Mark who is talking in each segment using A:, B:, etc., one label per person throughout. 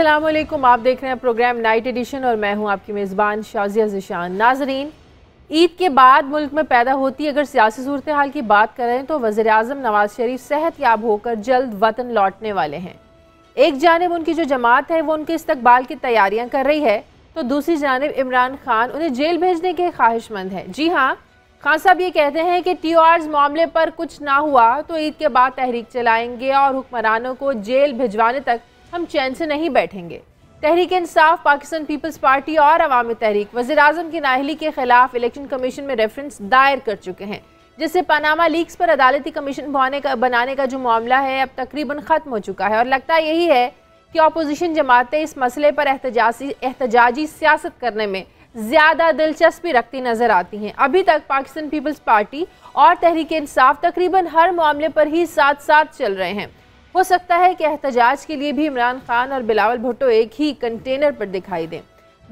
A: असलम आप देख रहे हैं प्रोग्राम नाइट एडिशन और मैं हूं आपकी मेज़बान शाजिया जिशान नाजरीन ईद के बाद मुल्क में पैदा होती अगर सियासी सूरत हाल की बात करें तो वज़र अजम नवाज शरीफ सेहत याब होकर जल्द वतन लौटने वाले हैं एक जानब उनकी जो जमात है वो उनके इस्तबाल की तैयारियाँ कर रही है तो दूसरी जानब इमरान खान उन्हें जेल भेजने के ख्वाहिशमंद है जी हाँ खान साहब ये कहते हैं कि टी आर्स मामले पर कुछ ना हुआ तो ईद के बाद तहरीक चलाएंगे और हुक्मरानों को जेल भिजवाने तक हम चैन से नहीं बैठेंगे तहरीक इंसाफ पाकिस्तान पीपल्स पार्टी और अवाम तहरीक वजी अजम की नाहली के खिलाफ इलेक्शन कमीशन में रेफरेंस दायर कर चुके हैं जिससे पनामा लीक्स पर अदालती कमीशन बनाने का बनाने का जो मामला है अब तकरीबन ख़त्म हो चुका है और लगता यही है कि अपोजिशन जमातें इस मसले पर एहतजाजी एहतजाजी सियासत करने में ज़्यादा दिलचस्पी रखती नज़र आती हैं अभी तक पाकिस्तान पीपल्स पार्टी और तहरीक इंसाफ तकरीबन हर मामले पर ही साथ साथ चल रहे हैं हो सकता है कि एहतजाज के लिए भी इमरान खान और बिलावल भुट्टो एक ही कंटेनर पर दिखाई दें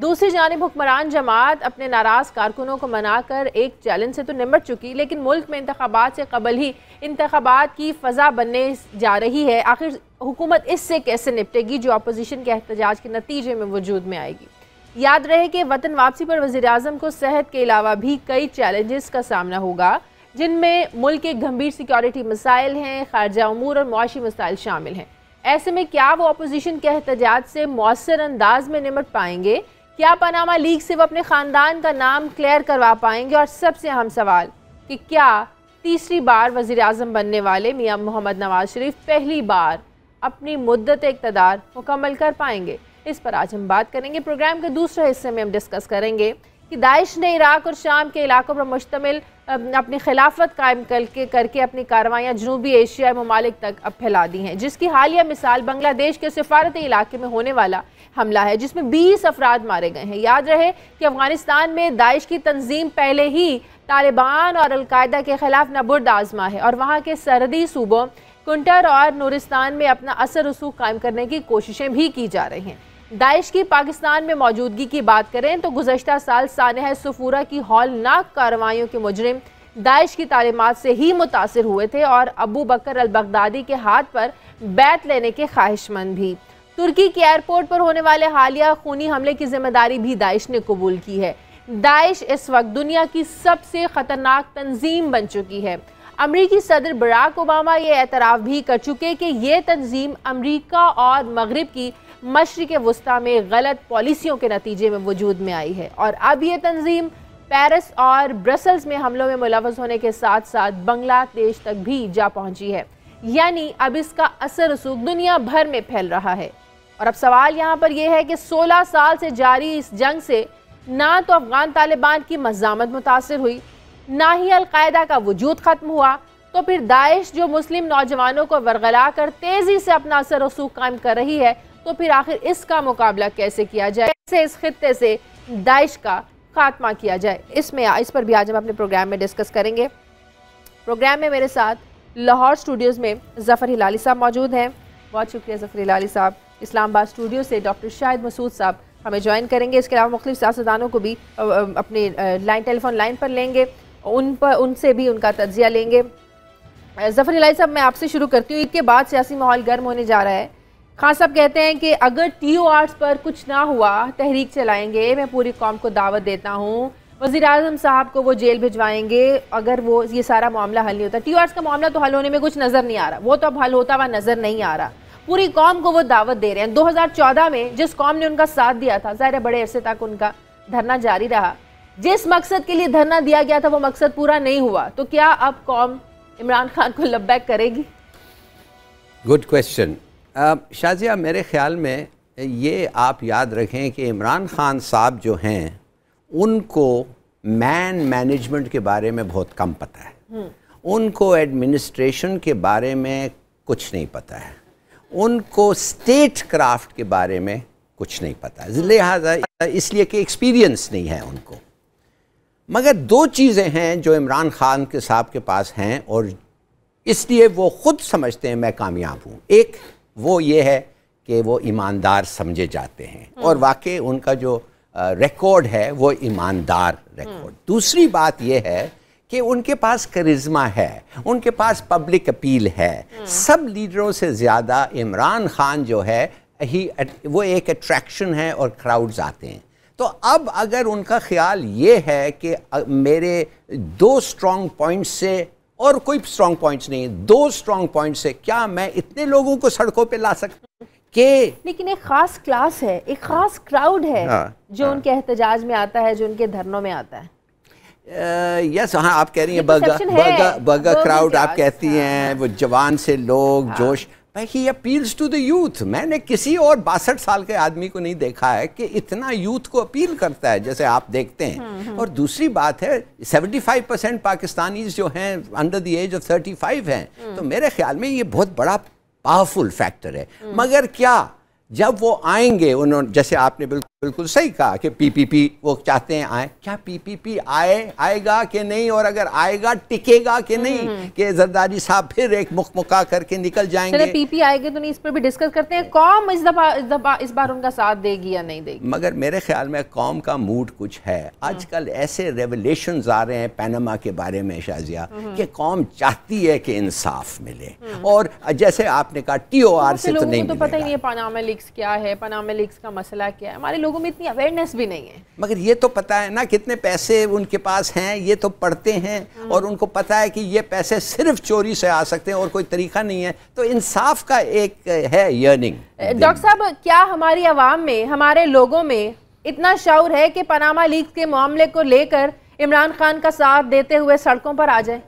A: दूसरी जानब हुक्मरान जमात अपने नाराज़ कारकुनों को मना कर एक चैलेंज से तो निमट चुकी लेकिन मुल्क में इंतबात से कबल ही इंतबात की फ़जा बनने जा रही है आखिर हुकूमत इससे कैसे निपटेगी जो अपोजिशन के एहतजाज के नतीजे में वजूद में आएगी याद रहे कि वतन वापसी पर वजी अजम को सेहत के अलावा भी कई चैलेंजेस का सामना होगा जिनमें मुल्क के गंभीर सिक्योरिटी मसाइल हैं खारजा अमूर और मुआशी मसाइल शामिल हैं ऐसे में क्या वो अपोजिशन के एहतजाज से मौसर अंदाज में निमट पाएंगे क्या पनामा लीग से वो अपने ख़ानदान का नाम क्लियर करवा पाएंगे और सबसे अहम सवाल कि क्या तीसरी बार वजीर अजम बनने वाले मियाँ मोहम्मद नवाज शरीफ पहली बार अपनी मुद्दत इकतदार मुकम्मल कर पाएंगे इस पर आज हम बात करेंगे प्रोग्राम के दूसरे हिस्से में हम डिस्कस करेंगे कि दाइश ने इराक और शाम के इलाकों पर मुश्तमिल अपनी खिलाफत कायम करके करके अपनी कार्रवाइयाँ जनूबी एशियाई ममालिक तक अब फैला दी हैं जिसकी हालिया मिसाल बांग्लादेश के सफारती इलाके में होने वाला हमला है जिसमें 20 अफराद मारे गए हैं याद रहे कि अफगानिस्तान में दाइश की तंजीम पहले ही तालिबान और अलकायदा के खिलाफ नबुर्द आजमा है और वहाँ के सरहदी सूबों कुंटर और नूरिस्तान में अपना असर रसूख कायम करने की कोशिशें भी की जा रही हैं दाइश की पाकिस्तान में मौजूदगी की बात करें तो गुजशत साल सानह सफूरा की हौलनाक कार्रवाई के मुजरिम दाइश की तालीमत से ही मुतासर हुए थे और अबू बकर अल बगदादी के हाथ पर बैत लेने के ख्वाहिशमंद भी तुर्की के एयरपोर्ट पर होने वाले हालिया खूनी हमले की जिम्मेदारी भी दाइश ने कबूल की है दाइश इस वक्त दुनिया की सबसे ख़तरनाक तंजीम बन चुकी है अमरीकी सदर बराक ओबामा ये एतराफ़ भी कर चुके कि ये तंजीम अमरीका और मगरब की मशरक़ वस्ती में गलत पॉलिसियों के नतीजे में वजूद में आई है और अब ये तंजीम पेरिस और ब्रसल्स में हमलों में मुलवस होने के साथ साथ बंग्लादेश तक भी जा पहुंची है यानी अब इसका असर रसूख दुनिया भर में फैल रहा है और अब सवाल यहाँ पर यह है कि 16 साल से जारी इस जंग से ना तो अफगान तालिबान की मजामत मुतासर हुई ना ही अलकायदा का वजूद ख़त्म हुआ तो फिर दाइश जो मुस्लिम नौजवानों को वरगला कर तेज़ी से अपना असर रसूख कायम कर रही है तो फिर आखिर इसका मुकाबला कैसे किया जाए कैसे इस खत्े से दाइश का खात्मा किया जाए इसमें इस पर भी आज हम अपने प्रोग्राम में डिस्कस करेंगे प्रोग्राम में मेरे साथ लाहौर स्टूडियोज़ में जफ़र हिलाली साहब मौजूद हैं बहुत शुक्रिया जफ़र हिलाली साहब इस्लामाबाद स्टूडियो से डॉक्टर शाहिद मसूद साहब हमें ज्वाइन करेंगे इसके अलावा मुख्तु सियासतदानों को भी अपने लाइन टेलीफोन लाइन पर लेंगे उन पर उनसे भी उनका तजिया लेंगे जफ़र हिलाई साहब मैं आपसे शुरू करती हूँ ईद के बाद सियासी माहौल गर्म होने जा रहा है खान साहब कहते हैं कि अगर टी ओ आर्ट्स पर कुछ ना हुआ तहरीक चलाएंगे मैं पूरी कौम को दावत देता हूँ वज़ी अजम साहब को वो जेल भिजवाएंगे अगर वो ये सारा मामला हल नहीं होता टी ओ आर्ट्स का मामला तो हल होने में कुछ नज़र नहीं आ रहा वो तो अब हल होता हुआ नज़र नहीं आ रहा पूरी कौम को वो दावत दे रहे हैं 2014 में जिस कौम ने उनका साथ दिया था ज़ाहिर बड़े अरसे तक उनका धरना जारी रहा जिस मकसद के लिए धरना दिया गया था वो मकसद पूरा नहीं हुआ तो क्या अब कौम इमरान खान को लब करेगी
B: गुड क्वेश्चन शाजिया मेरे ख़्याल में ये आप याद रखें कि इमरान ख़ान साहब जो हैं उनको मैन मैनेजमेंट के बारे में बहुत कम पता है हम्म। उनको एडमिनिस्ट्रेशन के बारे में कुछ नहीं पता है उनको स्टेट क्राफ्ट के बारे में कुछ नहीं पता लिहाजा इसलिए कि एक्सपीरियंस नहीं है उनको मगर दो चीज़ें हैं जो इमरान खान के साहब के पास हैं और इसलिए वो ख़ुद समझते हैं मैं कामयाब हूँ एक वो ये है कि वो ईमानदार समझे जाते हैं हम्म। और वाकई उनका जो रिकॉर्ड है वो ईमानदार रिकॉर्ड हम्म। दूसरी बात यह है कि उनके पास करिश्मा है उनके पास पब्लिक अपील है हम्म। सब लीडरों से ज़्यादा इमरान खान जो है ही वो एक अट्रैक्शन है और क्राउड्स आते हैं तो अब अगर उनका ख्याल ये है कि मेरे दो स्ट्रॉन्ग पॉइंट्स से और कोई स्ट्रांग पॉइंट्स नहीं है दो स्ट्रांग पॉइंट्स से क्या मैं इतने लोगों को सड़कों पे ला सकता हूँ के
A: लेकिन एक खास क्लास है एक खास क्राउड है आ, हाँ, जो आ, हाँ। उनके एहतजाज में आता है जो उनके धरनों में आता है
B: यस uh, हाँ आप कह रही हैं बर्गर बर्गर क्राउड आप कहती हाँ। हैं वो जवान से लोग जोश
A: भाई he appeals to the youth
B: मैंने किसी और बासठ साल के आदमी को नहीं देखा है कि इतना यूथ को अपील करता है जैसे आप देखते हैं हम्म, हम्म। और दूसरी बात है 75 परसेंट पाकिस्तानी जो हैं अंडर द एज ऑफ 35 हैं हम्म। तो मेरे ख्याल में ये बहुत बड़ा पावरफुल फैक्टर है मगर क्या जब वो आएंगे उन्होंने जैसे आपने बिल्कुल बिल्कुल सही कहा कि पीपीपी वो चाहते हैं आए क्या पीपीपी आए आएगा कि नहीं और अगर आएगा टिकेगा कि नहीं हम्म, हम्म। कि जरदारी साहब फिर एक मुख मुका करके निकल जाएंगे
A: पीपी आएंगे तो नहीं इस पर भी डिस्कस करते हैं कौम इस दफा इस दफा इस बार उनका साथ देगी या नहीं देगी
B: मगर मेरे ख्याल में कौम का मूड कुछ है हम्म। आजकल ऐसे रेवलेशन आ रहे हैं पैनमा के बारे में शाजिया कि कौम चाहती है कि इंसाफ मिले और जैसे आपने कहा टी ओ आर से तो नहीं तो
A: पता ही नहीं है पानामा लीग लीक्स क्या है पनामा लीक्स का मसला क्या है हमारे लोगों में इतनी अवेयरनेस भी नहीं है
B: मगर ये तो पता है ना कितने पैसे उनके पास हैं ये तो पढ़ते हैं हाँ। और उनको पता है कि ये पैसे सिर्फ चोरी से आ सकते हैं और कोई तरीका नहीं है तो इंसाफ का एक है यर्निंग
A: डॉक्टर साहब क्या हमारी आवाम में हमारे लोगों में इतना शौर है कि पनामा लीग के मामले को लेकर इमरान खान का साथ देते हुए सड़कों पर आ जाए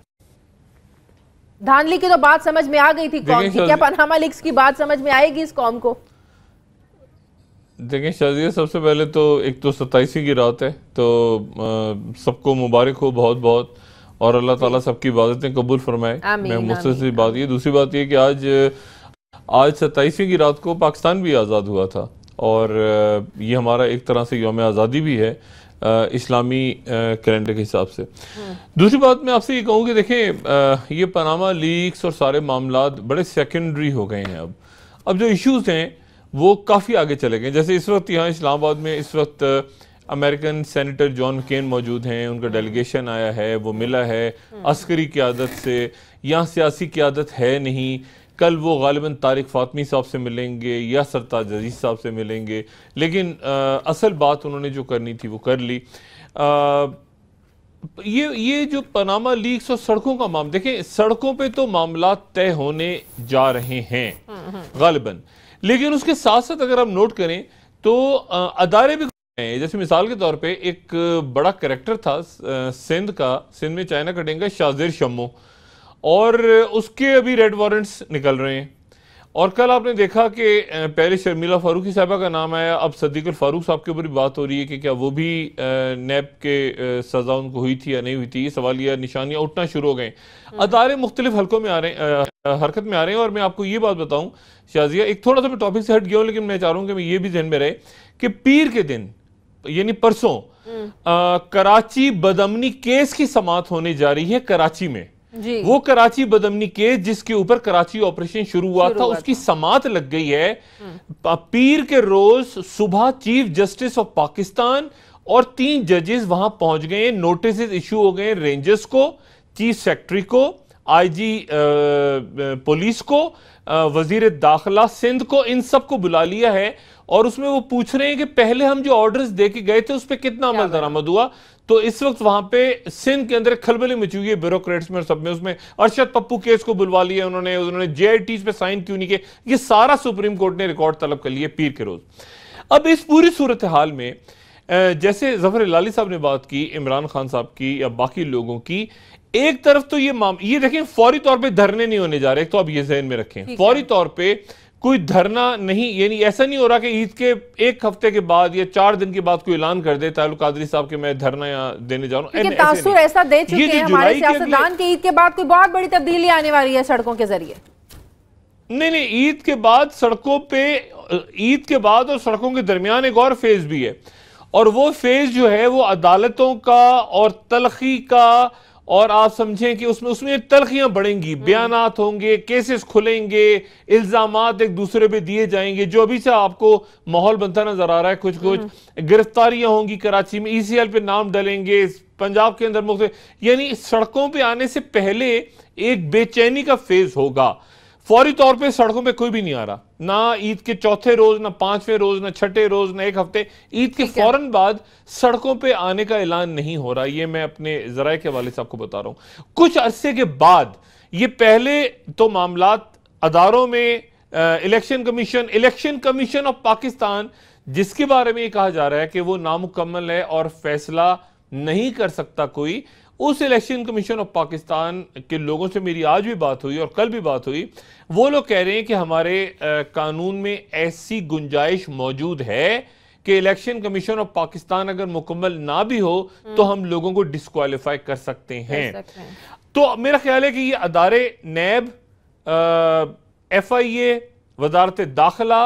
A: धानली की तो बात समझ में आ गई थी कौम की क्या पनामा लीग्स की बात समझ में आएगी इस कौम को
C: देखें शाजिया सबसे पहले तो एक तो सताईसी की रात है तो सबको मुबारक हो बहुत बहुत और अल्लाह ताला सबकी इबादतें कबूल फरमाए मैं मुस्तर बात ये दूसरी बात ये कि आज आज सताईसवीं की रात को पाकिस्तान भी आज़ाद हुआ था और ये हमारा एक तरह से योम आज़ादी भी है इस्लामी कैलेंडर के हिसाब से हम्म। दूसरी बात मैं आपसे ये कहूँ कि देखें ये पनामा लीक्स और सारे मामला बड़े सेकेंडरी हो गए हैं अब अब जो इश्यूज़ हैं वो काफ़ी आगे चले गए जैसे इस वक्त यहाँ इस्लामाबाद में इस वक्त अमेरिकन सेनेटर जॉन केन मौजूद हैं उनका डेलीगेशन आया है वो मिला है हम्म। अस्करी क्यादत से यहाँ सियासी क्यादत है नहीं कल वो गालिबा तारिक फ़ातमी साहब से मिलेंगे या सरताज अजीज़ साहब से मिलेंगे लेकिन आ, असल बात उन्होंने जो करनी थी वो कर ली आ, ये ये जो पनामा लीक्स और सड़कों का मामला देखें सड़कों पे तो मामला तय होने जा रहे हैं हम्म, हम्म। गालिबा लेकिन उसके साथ साथ अगर हम नोट करें तो अदारे भी जैसे मिसाल के तौर पे एक बड़ा करेक्टर था सिंध का सिंध में चाइना कटेंगे शाजिर शम्मो और उसके अभी रेड वारंट्स निकल रहे हैं और कल आपने देखा कि पहले शर्मिला फारूकी साहबा का नाम आया अब सदीक फारूक साहब के ऊपर भी बात हो रही है कि क्या वो भी नैब के सजा उनको हुई थी या नहीं हुई थी ये सवाल या निशानियाँ उठना शुरू हो गए हम्म। अदारे मुख्तलिफ हलकों में आ रहे हैं हरकत में आ रहे हैं और मैं आपको ये बात बताऊं शाजिया एक थोड़ा सा मैं टॉपिक से हट गया हूँ लेकिन मैं चाह रहा हूँ कि मैं ये भी जहन में रहे कि पीर के दिन यानी परसों हम्म। कराची बदमनी केस की समात होने जा रही है कराची में वो कराची बदमनी केस जिसके ऊपर कराची ऑपरेशन शुरू हुआ था उसकी समात लग गई है हम्म। पीर के रोज सुबह चीफ जस्टिस ऑफ पाकिस्तान और तीन जजेस वहां पहुंच गए नोटिस इशू हो गए रेंजर्स को चीफ सेक्रेटरी को आईजी पुलिस को वजीर दाखिला सिंध को इन सब को बुला लिया है और उसमें वो पूछ रहे हैं कि पहले हम जो ऑर्डर्स दे के गए थे उस पर कितना अमल दरामद हुआ तो इस वक्त वहां पे सिंध के अंदर खलबली मची हुई है ब्यूरोक्रेट्स में सब में उसमें अरशद पप्पू केस को बुलवा लिया उन्होंने उन्होंने जे पे साइन क्यों नहीं किए ये सारा सुप्रीम कोर्ट ने रिकॉर्ड तलब कर लिए पीर के रोज अब इस पूरी सूरत हाल में जैसे जफर लाली साहब ने बात की इमरान खान साहब की या बाकी लोगों की एक तरफ तो ये माम ये देखें फौरी तौर पे धरने नहीं होने जा रहे तो आप ये जहन में रखें फौरी तौर पे कोई धरना नहीं यानी ऐसा नहीं हो रहा कि ईद के एक हफ्ते के बाद या चार दिन के बाद कोई ऐलान कर दे तालुक कादरी साहब के मैं धरना या देने जा रहा हूँ तासुर
A: ऐसा दे चुके हैं हमारे सियासतदान के ईद के बाद कोई बहुत बड़ी तब्दीली आने वाली है सड़कों के जरिए
C: नहीं नहीं ईद के बाद सड़कों पर ईद के बाद और सड़कों के दरमियान एक और फेज भी है और वो फेज जो है वो अदालतों का और तलखी का और आप समझें कि उसमें उसमें तलखियां बढ़ेंगी हम्म। बयान होंगे केसेस खुलेंगे इल्जाम एक दूसरे पे दिए जाएंगे जो अभी से आपको माहौल बनता नजर आ रहा है कुछ कुछ हम्म। गिरफ्तारियां होंगी कराची में ई सी एल पे नाम डलेंगे पंजाब के अंदर मुख्य यानी सड़कों पर आने से पहले एक बेचैनी का फेज होगा फौरी तौर पे सड़कों पे कोई भी नहीं आ रहा ना ईद के चौथे रोज ना पांचवें रोज ना छठे रोज ना एक हफ्ते ईद के फौरन बाद सड़कों पे आने का ऐलान नहीं हो रहा ये मैं अपने जराए के वाले साहब को बता रहा हूं कुछ अरसे के बाद ये पहले तो मामला अदारों में election commission election commission of Pakistan जिसके बारे में ये कहा जा रहा है कि वो नामुकम्मल है और फैसला नहीं कर सकता कोई उस इलेक्शन कमीशन ऑफ पाकिस्तान के लोगों से मेरी आज भी बात हुई और कल भी बात हुई वो लोग कह रहे हैं कि हमारे कानून में ऐसी गुंजाइश मौजूद है कि इलेक्शन कमीशन ऑफ पाकिस्तान अगर मुकम्मल ना भी हो तो हम्म। हम लोगों को डिसक्वालीफाई कर सकते हैं तो मेरा ख्याल है कि ये अदारे नैब एफ आई ए वजारत दाखिला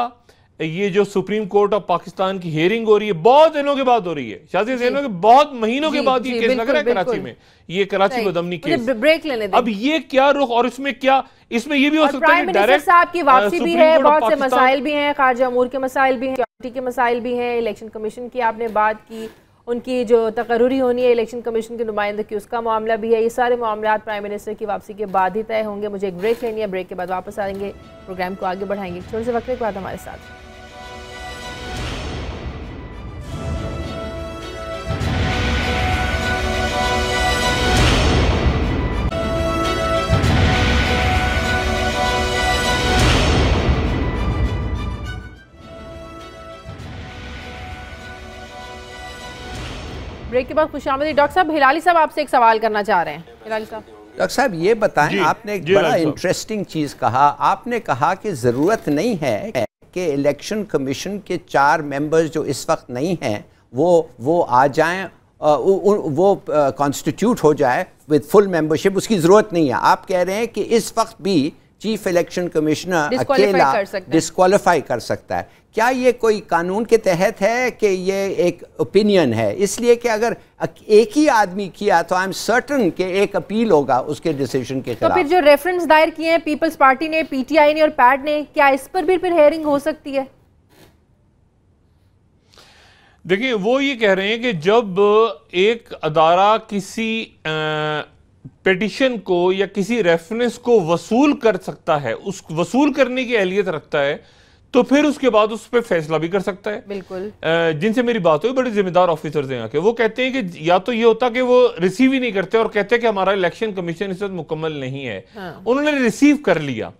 C: ये जो सुप्रीम कोर्ट ऑफ पाकिस्तान की हियरिंग हो रही है बहुत दिनों के बाद हो रही है शाजी दिनों के बहुत महीनों के बाद ये केस लग रहा है कराची में ये कराची बदमनी केस
A: ब्रेक लेने अब
C: ये क्या रुख और इसमें क्या इसमें ये भी हो सकता है डायरेक्ट साहब की वापसी भी है बहुत से मसाइल भी
A: हैं खारजा अमूर के मसाइल भी हैं के मसाइल भी हैं इलेक्शन कमीशन की आपने बात की उनकी जो तकरूरी होनी है इलेक्शन कमीशन के नुमाइंदे की उसका मामला भी है ये सारे मामला प्राइम मिनिस्टर की वापसी के बाद ही तय होंगे मुझे एक ब्रेक लेनी है ब्रेक के बाद वापस आएंगे प्रोग्राम को आगे बढ़ाएंगे छोटे से वक्त के बाद हमारे साथ ब्रेक के बाद खुश डॉक्टर साहब हिलाली साहब आपसे एक सवाल करना चाह रहे हैं हिलाली साहब
B: डॉक्टर साहब ये बताएं आपने एक बड़ा इंटरेस्टिंग चीज़ कहा आपने कहा कि ज़रूरत नहीं है कि इलेक्शन कमीशन के चार मेंबर्स जो इस वक्त नहीं हैं वो वो आ जाएं आ, उ, उ, वो कॉन्स्टिट्यूट हो जाए विद फुल मेंबरशिप उसकी ज़रूरत नहीं है आप कह रहे हैं कि इस वक्त भी चीफ इलेक्शन कमिश्नर अकेला डिस्कालीफाई कर सकता है क्या ये कोई कानून के तहत है कि ये एक ओपिनियन है इसलिए कि अगर एक ही आदमी किया तो आई एम सर्टन कि एक अपील होगा उसके डिसीजन के खिलाफ तो फिर
A: जो रेफरेंस दायर किए हैं पीपल्स पार्टी ने पीटीआई ने और पैड ने क्या इस पर भी फिर हेयरिंग हो सकती है
C: देखिए वो ये कह रहे हैं कि जब एक अदारा किसी आ, पिटिशन को या किसी रेफरेंस को वसूल कर सकता है उस वसूल करने की अहलियत रखता है तो फिर उसके बाद उस पर फैसला भी कर सकता है बिल्कुल जिनसे मेरी बात हुई बड़े जिम्मेदार ऑफिसर हैं यहाँ के वो कहते हैं कि या तो ये होता कि वो रिसीव ही नहीं करते और कहते हैं कि हमारा इलेक्शन कमीशन इस वक्त मुकम्मल नहीं है हाँ। उन्होंने रिसीव कर लिया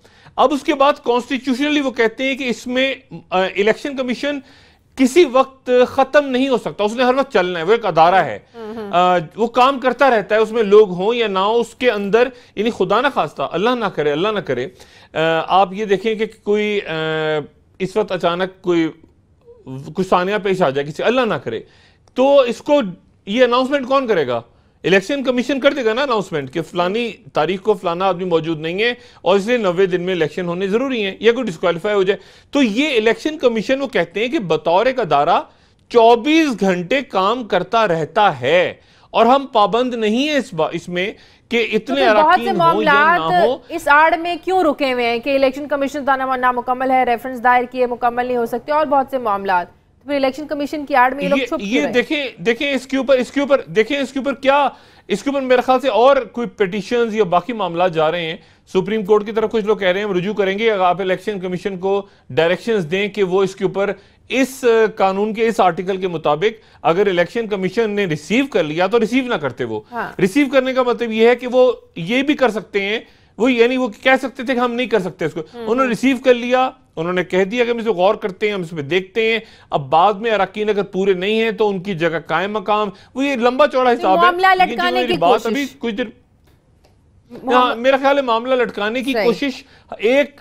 C: अब उसके बाद कॉन्स्टिट्यूशनली वो कहते हैं कि इसमें इलेक्शन कमीशन किसी वक्त खत्म नहीं हो सकता उसने हर वक्त चलना है वो एक अदारा है आ, वो काम करता रहता है उसमें लोग हों या ना हो उसके अंदर यानी खुदा ना खास्ता अल्लाह ना करे अल्लाह ना करे आ, आप ये देखें कि कोई आ, इस वक्त अचानक कोई कुछ सानिया पेश आ जाए किसी अल्लाह ना करे तो इसको ये अनाउंसमेंट कौन करेगा इलेक्शन कमीशन कर देगा ना अनाउंसमेंट कि फलानी तारीख को फलाना आदमी मौजूद नहीं है और इसलिए नब्बे दिन में इलेक्शन होने जरूरी है या कोई डिस्कालीफाई हो जाए तो ये इलेक्शन कमीशन वो कहते हैं कि बतौर एक अदारा चौबीस घंटे काम करता रहता है और हम पाबंद नहीं है इस इसमें कि इतने तो बहुत से मामला
A: इस आड़ में क्यों रुके हुए हैं कि इलेक्शन कमीशन नामुकमल है रेफरेंस दायर किए मुकम्मल नहीं हो सकते और बहुत से मामला फिर इलेक्शन कमीशन की आड़ में ये, ये
C: देखें देखें इसके ऊपर इसके ऊपर देखें इसके ऊपर क्या इसके ऊपर मेरे ख्याल से और कोई पिटिशन या बाकी मामला जा रहे हैं सुप्रीम कोर्ट की तरफ कुछ लोग कह रहे हैं रुजू करेंगे अगर आप इलेक्शन कमीशन को डायरेक्शंस दें कि वो इसके ऊपर इस कानून के इस आर्टिकल के मुताबिक अगर इलेक्शन कमीशन ने रिसीव कर लिया तो रिसीव ना करते वो हाँ। रिसीव करने का मतलब ये है कि वो ये भी कर सकते हैं वो यानी वो कह सकते थे कि हम नहीं कर सकते इसको हम्म, उन्होंने रिसीव हम्म। कर लिया उन्होंने कह दिया कि हम इसे गौर करते हैं हम इस पर देखते हैं अब बाद में अरकान अगर पूरे नहीं है तो उनकी जगह कायम मकाम वो ये लंबा चौड़ा हिसाब है बात अभी कुछ देर हाँ, मेरा ख्याल है मामला लटकाने की कोशिश एक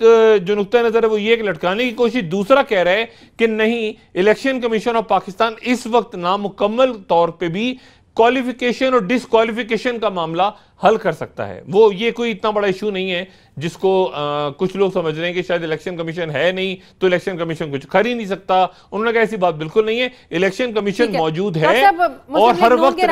C: जो नुकता नजर है वो ये लटकाने की कोशिश दूसरा कह रहा है कि नहीं इलेक्शन कमीशन ऑफ पाकिस्तान इस वक्त नामुकम्मल तौर पे भी क्वालिफिकेशन और डिसक्वालिफिकेशन का मामला हल कर सकता है वो ये कोई इतना बड़ा इशू नहीं है जिसको आ, कुछ लोग समझ रहे हैं कि शायद इलेक्शन कमीशन है नहीं तो इलेक्शन कमीशन कुछ कर ही नहीं सकता उन्होंने कहा ऐसी बात बिल्कुल नहीं है इलेक्शन कमीशन मौजूद है और हर वक्त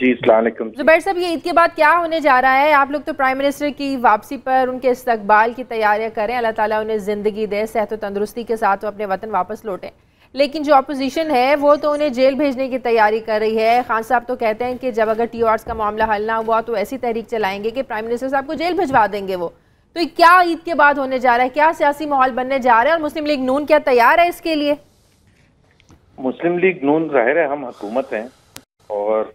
C: जी सलामकुम
A: जुबैर साहब ये ईद के बाद क्या होने जा रहा है आप लोग तो प्राइम मिनिस्टर की वापसी पर उनके इस्तकबाल की तैयारियां करें अल्लाह ताला उन्हें ज़िंदगी दे सेहत व तंदुरुस्ती के साथ वो अपने वतन वापस लौटें लेकिन जो अपोजिशन है वो तो उन्हें जेल भेजने की तैयारी कर रही है खान साहब तो कहते हैं कि जब अगर टी का मामला हल ना हुआ तो ऐसी तहरीक चलाएंगे कि प्राइम मिनिस्टर साहब को जेल भिजवा देंगे वो तो क्या ईद के बाद होने जा रहा है क्या सियासी माहौल बनने जा रहा है और मुस्लिम लीग नून क्या तैयार है इसके लिए
D: मुस्लिम लीग नून जाहिर है हम हुकूमत हैं और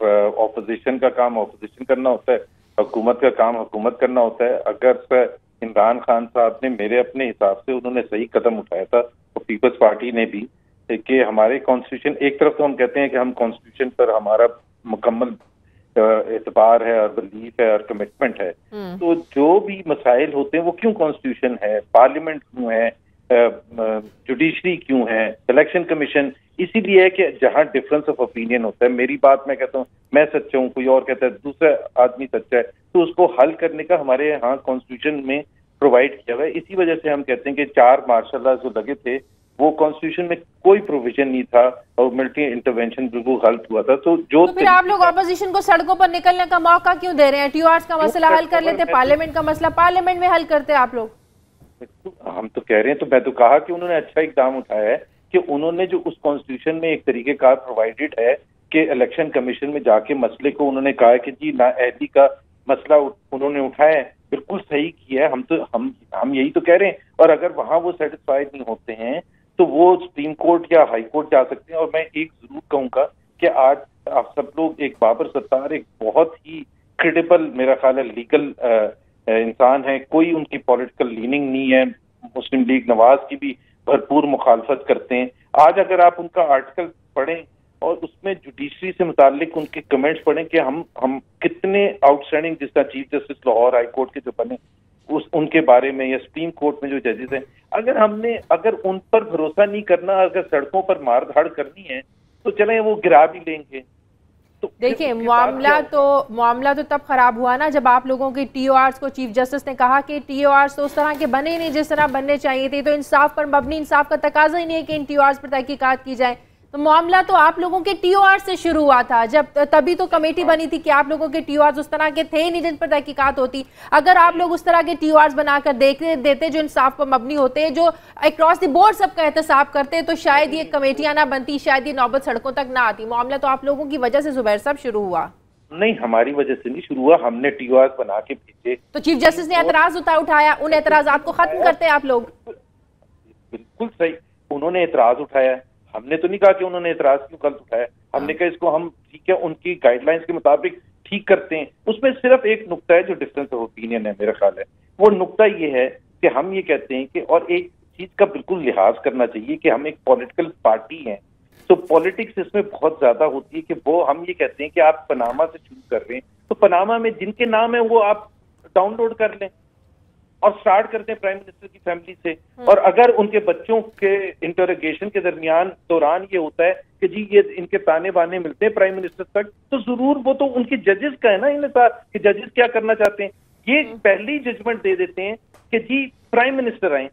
D: ऑपोजिशन का काम ऑपोजिशन करना होता है हुकूमत का काम हुकूमत करना होता है अगर इमरान खान साहब ने मेरे अपने हिसाब से उन्होंने सही कदम उठाया था और पीपल्स पार्टी ने भी कि हमारे कॉन्स्टिट्यूशन एक तरफ तो हम कहते हैं कि हम कॉन्स्टिट्यूशन पर हमारा मुकम्मल एतबार है और बिलीफ है और कमिटमेंट है हम्म। तो जो भी मसाइल होते हैं वो क्यों कॉन्स्टिट्यूशन है पार्लियामेंट क्यों है जुडिशरी क्यों है इलेक्शन कमीशन इसीलिए है कि जहाँ डिफरेंस ऑफ ओपिनियन होता है मेरी बात मैं कहता हूँ मैं सच्चा हूँ कोई और कहता है दूसरा आदमी सच्चा है तो उसको हल करने का हमारे यहाँ कॉन्स्टिट्यूशन में प्रोवाइड किया हुआ है इसी वजह से हम कहते हैं कि चार मार्शल जो लगे थे वो कॉन्स्टिट्यूशन में कोई प्रोविजन नहीं था और मिलिट्री इंटरवेंशन बिल्कुल गलत हुआ था तो जो तो फिर आप लोग
A: अपोजिशन को सड़कों पर निकलने का मौका क्यों दे रहे हैं टीआरएस का मसला तो हल कर लेते पार्लियामेंट तो- का मसला पार्लियामेंट में हल करते आप लोग
D: हम तो कह रहे हैं तो मैं तो कहा कि उन्होंने अच्छा इकदाम उठाया है कि उन्होंने जो उस कॉन्स्टिट्यूशन में एक तरीके का प्रोवाइडेड है कि इलेक्शन कमीशन में जाके मसले को उन्होंने कहा कि जी नाअहली का मसला उन्होंने उठाया है बिल्कुल सही किया है हम तो हम हम यही तो कह रहे हैं और अगर वहाँ वो सेटिस्फाइड नहीं होते हैं तो वो सुप्रीम कोर्ट या हाई कोर्ट जा सकते हैं और मैं एक जरूर कहूंगा कि आज आप सब लोग एक बाबर सत्तार एक बहुत ही क्रेडिबल मेरा ख्याल है लीगल इंसान है कोई उनकी पॉलिटिकल लीनिंग नहीं है मुस्लिम लीग नवाज की भी भरपूर मुखालफत करते हैं आज अगर आप उनका आर्टिकल पढ़ें और उसमें जुडिशरी से मुतालिक उनके कमेंट्स पढ़ें कि हम हम कितने आउटस्टैंडिंग जिस तरह chief justice Lahore high court के जो बने उस उनके बारे में या सुप्रीम कोर्ट में जो जजेस हैं अगर हमने अगर उन पर भरोसा नहीं करना अगर सड़कों पर मार धाड़ करनी है तो चले वो गिरा भी लेंगे
A: तो देखिए मामला तो मामला तो तब खराब हुआ ना जब आप लोगों के टीओआरस को चीफ जस्टिस ने कहा कि आर तो उस तरह के बने ही नहीं जिस तरह बनने चाहिए थे तो इंसाफ पर मबनी इंसाफ का तकाजा ही नहीं है कि इन टीओआरस पर तहकीकत की जाए तो मामला तो आप लोगों के टीओआर से शुरू हुआ था जब तभी तो कमेटी हाँ। बनी थी कि आप लोगों के टीओआर उस तरह के थे नहीं जिन पर तहकीकत होती अगर आप लोग उस तरह के टीओआर बनाकर देख देते जो इंसाफ पर मबनी होते जो अक्रॉस दी बोर्ड सबका एहतसाब करते तो शायद ये कमेटियां ना बनती शायद ये नौबत सड़कों तक ना आती मामला तो आप लोगों की वजह से जुबैर साहब शुरू हुआ
D: नहीं हमारी वजह से नहीं शुरू हुआ हमने आर बना के भेजे
A: तो चीफ जस्टिस ने एतराज उठाया उन एतराज को खत्म करते आप लोग
D: बिल्कुल सही उन्होंने एतराज उठाया हमने तो नहीं कहा कि उन्होंने इतराज क्यों गलत उठाया हमने हाँ। कहा इसको हम ठीक है उनकी गाइडलाइंस के मुताबिक ठीक करते हैं उसमें सिर्फ एक नुकता है जो डिफरेंस ऑफ ओपिनियन है मेरा ख्याल है वो नुकता ये है कि हम ये कहते हैं कि और एक चीज का बिल्कुल लिहाज करना चाहिए कि हम एक पॉलिटिकल पार्टी हैं तो पॉलिटिक्स इसमें बहुत ज्यादा होती है कि वो हम ये कहते हैं कि आप पनामा से शुरू कर रहे हैं तो पनामा में जिनके नाम है वो आप डाउनलोड कर लें और स्टार्ट करते हैं प्राइम मिनिस्टर की फैमिली से हम्म। और अगर उनके बच्चों के इंटरोगेशन के दरमियान दौरान ये होता है कि जी ये इनके ताने बाने मिलते हैं प्राइम मिनिस्टर तक तो जरूर वो तो उनके जजेस का है ना इन्हें साथ कि जजेस क्या करना चाहते हैं ये पहले ही जजमेंट दे देते हैं कि जी प्राइम मिनिस्टर आए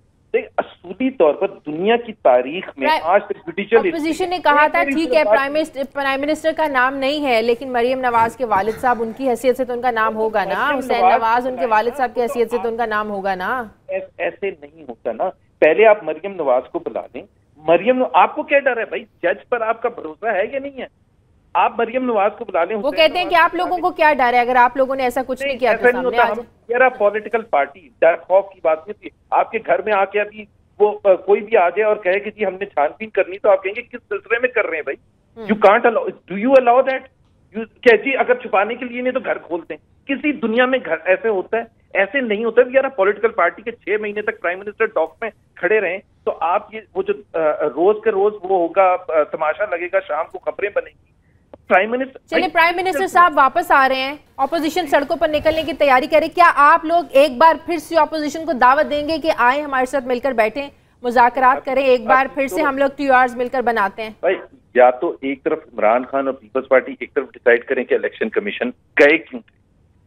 D: असूली तौर पर दुनिया की तारीख में आज तक जुडिशियल अपोजिशन ने
A: कहा था ठीक है प्राइम मिनिस्टर प्राइम मिनिस्टर का नाम नहीं है लेकिन मरियम नवाज के वालिद साहब उनकी हैसियत से तो उनका नाम होगा ना हुसैन नवाज उनके वालिद साहब की हैसियत से तो उनका नाम होगा ना
E: ऐसे नहीं
D: होता ना पहले आप मरियम नवाज को बुला दें मरियम आपको क्या डर है भाई जज पर आपका भरोसा है या नहीं है आप मरियम नवाज को बुला लें वो कहते
A: हैं तो कि आप लोगों को क्या डर है अगर आप लोगों ने ऐसा कुछ नहीं, नहीं किया तो
D: ऐसा पॉलिटिकल पार्टी डर खौफ की बात नहीं थी आपके घर में आके अभी वो कोई भी आ जाए और कहे कि जी हमने छानबीन करनी तो आप कहेंगे किस सिलसिले में कर रहे हैं भाई you can't allow do you allow that you कह जी अगर छुपाने के लिए नहीं तो घर खोलते हैं किसी दुनिया में घर ऐसे होता है ऐसे नहीं होता यार पॉलिटिकल पार्टी के छह महीने तक प्राइम मिनिस्टर डॉक में खड़े रहे तो आप ये वो जो रोज के रोज वो होगा तमाशा लगेगा शाम को खबरें बनेगी प्राइम मिनिस्टर चलिए
A: प्राइम मिनिस्टर साहब वापस आ रहे हैं ऑपोजिशन सड़कों पर निकलने की तैयारी करे क्या आप लोग एक बार फिर से ऑपोजिशन को दावत देंगे कि आए हमारे साथ मिलकर बैठे मुजाकर करें एक बार फिर से तो- हम लोग टीआरस मिलकर बनाते हैं भाई
D: या तो एक तरफ इमरान खान और पीपल्स पार्टी एक तरफ डिसाइड करें कि इलेक्शन कमीशन गए क्यों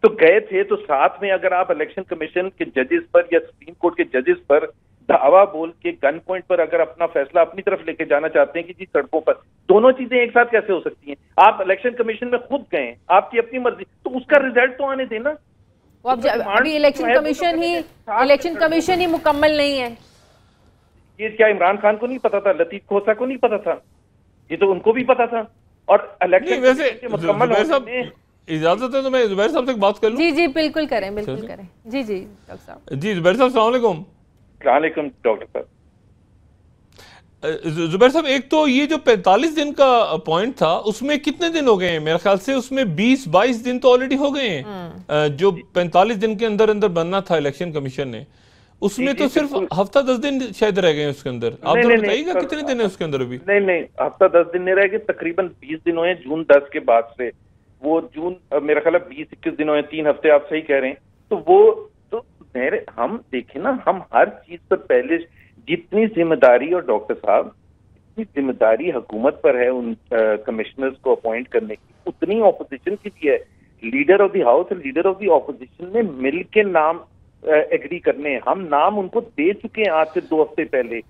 D: तो गए थे तो साथ में अगर आप इलेक्शन कमीशन के जजेस पर या सुप्रीम कोर्ट के जजेस पर धावा बोल के गन पॉइंट पर अगर अपना फैसला अपनी तरफ लेके जाना चाहते हैं कि जी सड़कों पर दोनों चीजें एक साथ कैसे हो सकती हैं आप इलेक्शन कमीशन में खुद गए आपकी अपनी मर्जी तो उसका रिजल्ट
A: तो आने देना अभी इलेक्शन तो तो कमीशन ही इलेक्शन कमीशन ही मुकम्मल नहीं है
D: ये क्या इमरान खान को नहीं पता था लतीफ खोसा को नहीं पता था ये तो
C: उनको भी पता था और इलेक्शन मुकम्मल इजाजत है तो मैं जुबैर साहब से
A: बात कर लूं जी जी बिल्कुल करें बिल्कुल करें जी जी डॉक्टर साहब
C: जी जुबैर साहब सलाम अलैक्म डॉक्टर साहब जुबैर साहब एक तो ये जो 45 दिन का पॉइंट था उसमें कितने दिन हो गए हैं मेरे ख्याल से उसमें 20-22 दिन तो ऑलरेडी हो गए हैं हम्म। जो 45 दिन के अंदर अंदर बनना था इलेक्शन कमीशन ने उसमें तो सिर्फ हफ्ता दस दिन शायद रह गए हैं उसके अंदर आप तो बताइएगा कितने दिन है उसके अंदर अभी नहीं नहीं हफ्ता
D: दस दिन नहीं रह गए तकरीबन बीस दिन हुए जून दस के बाद से वो जून मेरा ख्याल बीस इक्कीस दिन हुए तीन हफ्ते आप सही कह रहे हैं तो वो हैं हम देखें ना हम हर चीज पर पहले जितनी जिम्मेदारी और डॉक्टर साहब जितनी जिम्मेदारी हुकूमत पर है उन कमिश्नर्स को अपॉइंट करने की उतनी ऑपोजिशन की भी है लीडर ऑफ द हाउस और लीडर ऑफ द ऑपोजिशन ने मिल के नाम एग्री करने हम नाम उनको दे चुके
C: हैं आज से दो हफ्ते पहले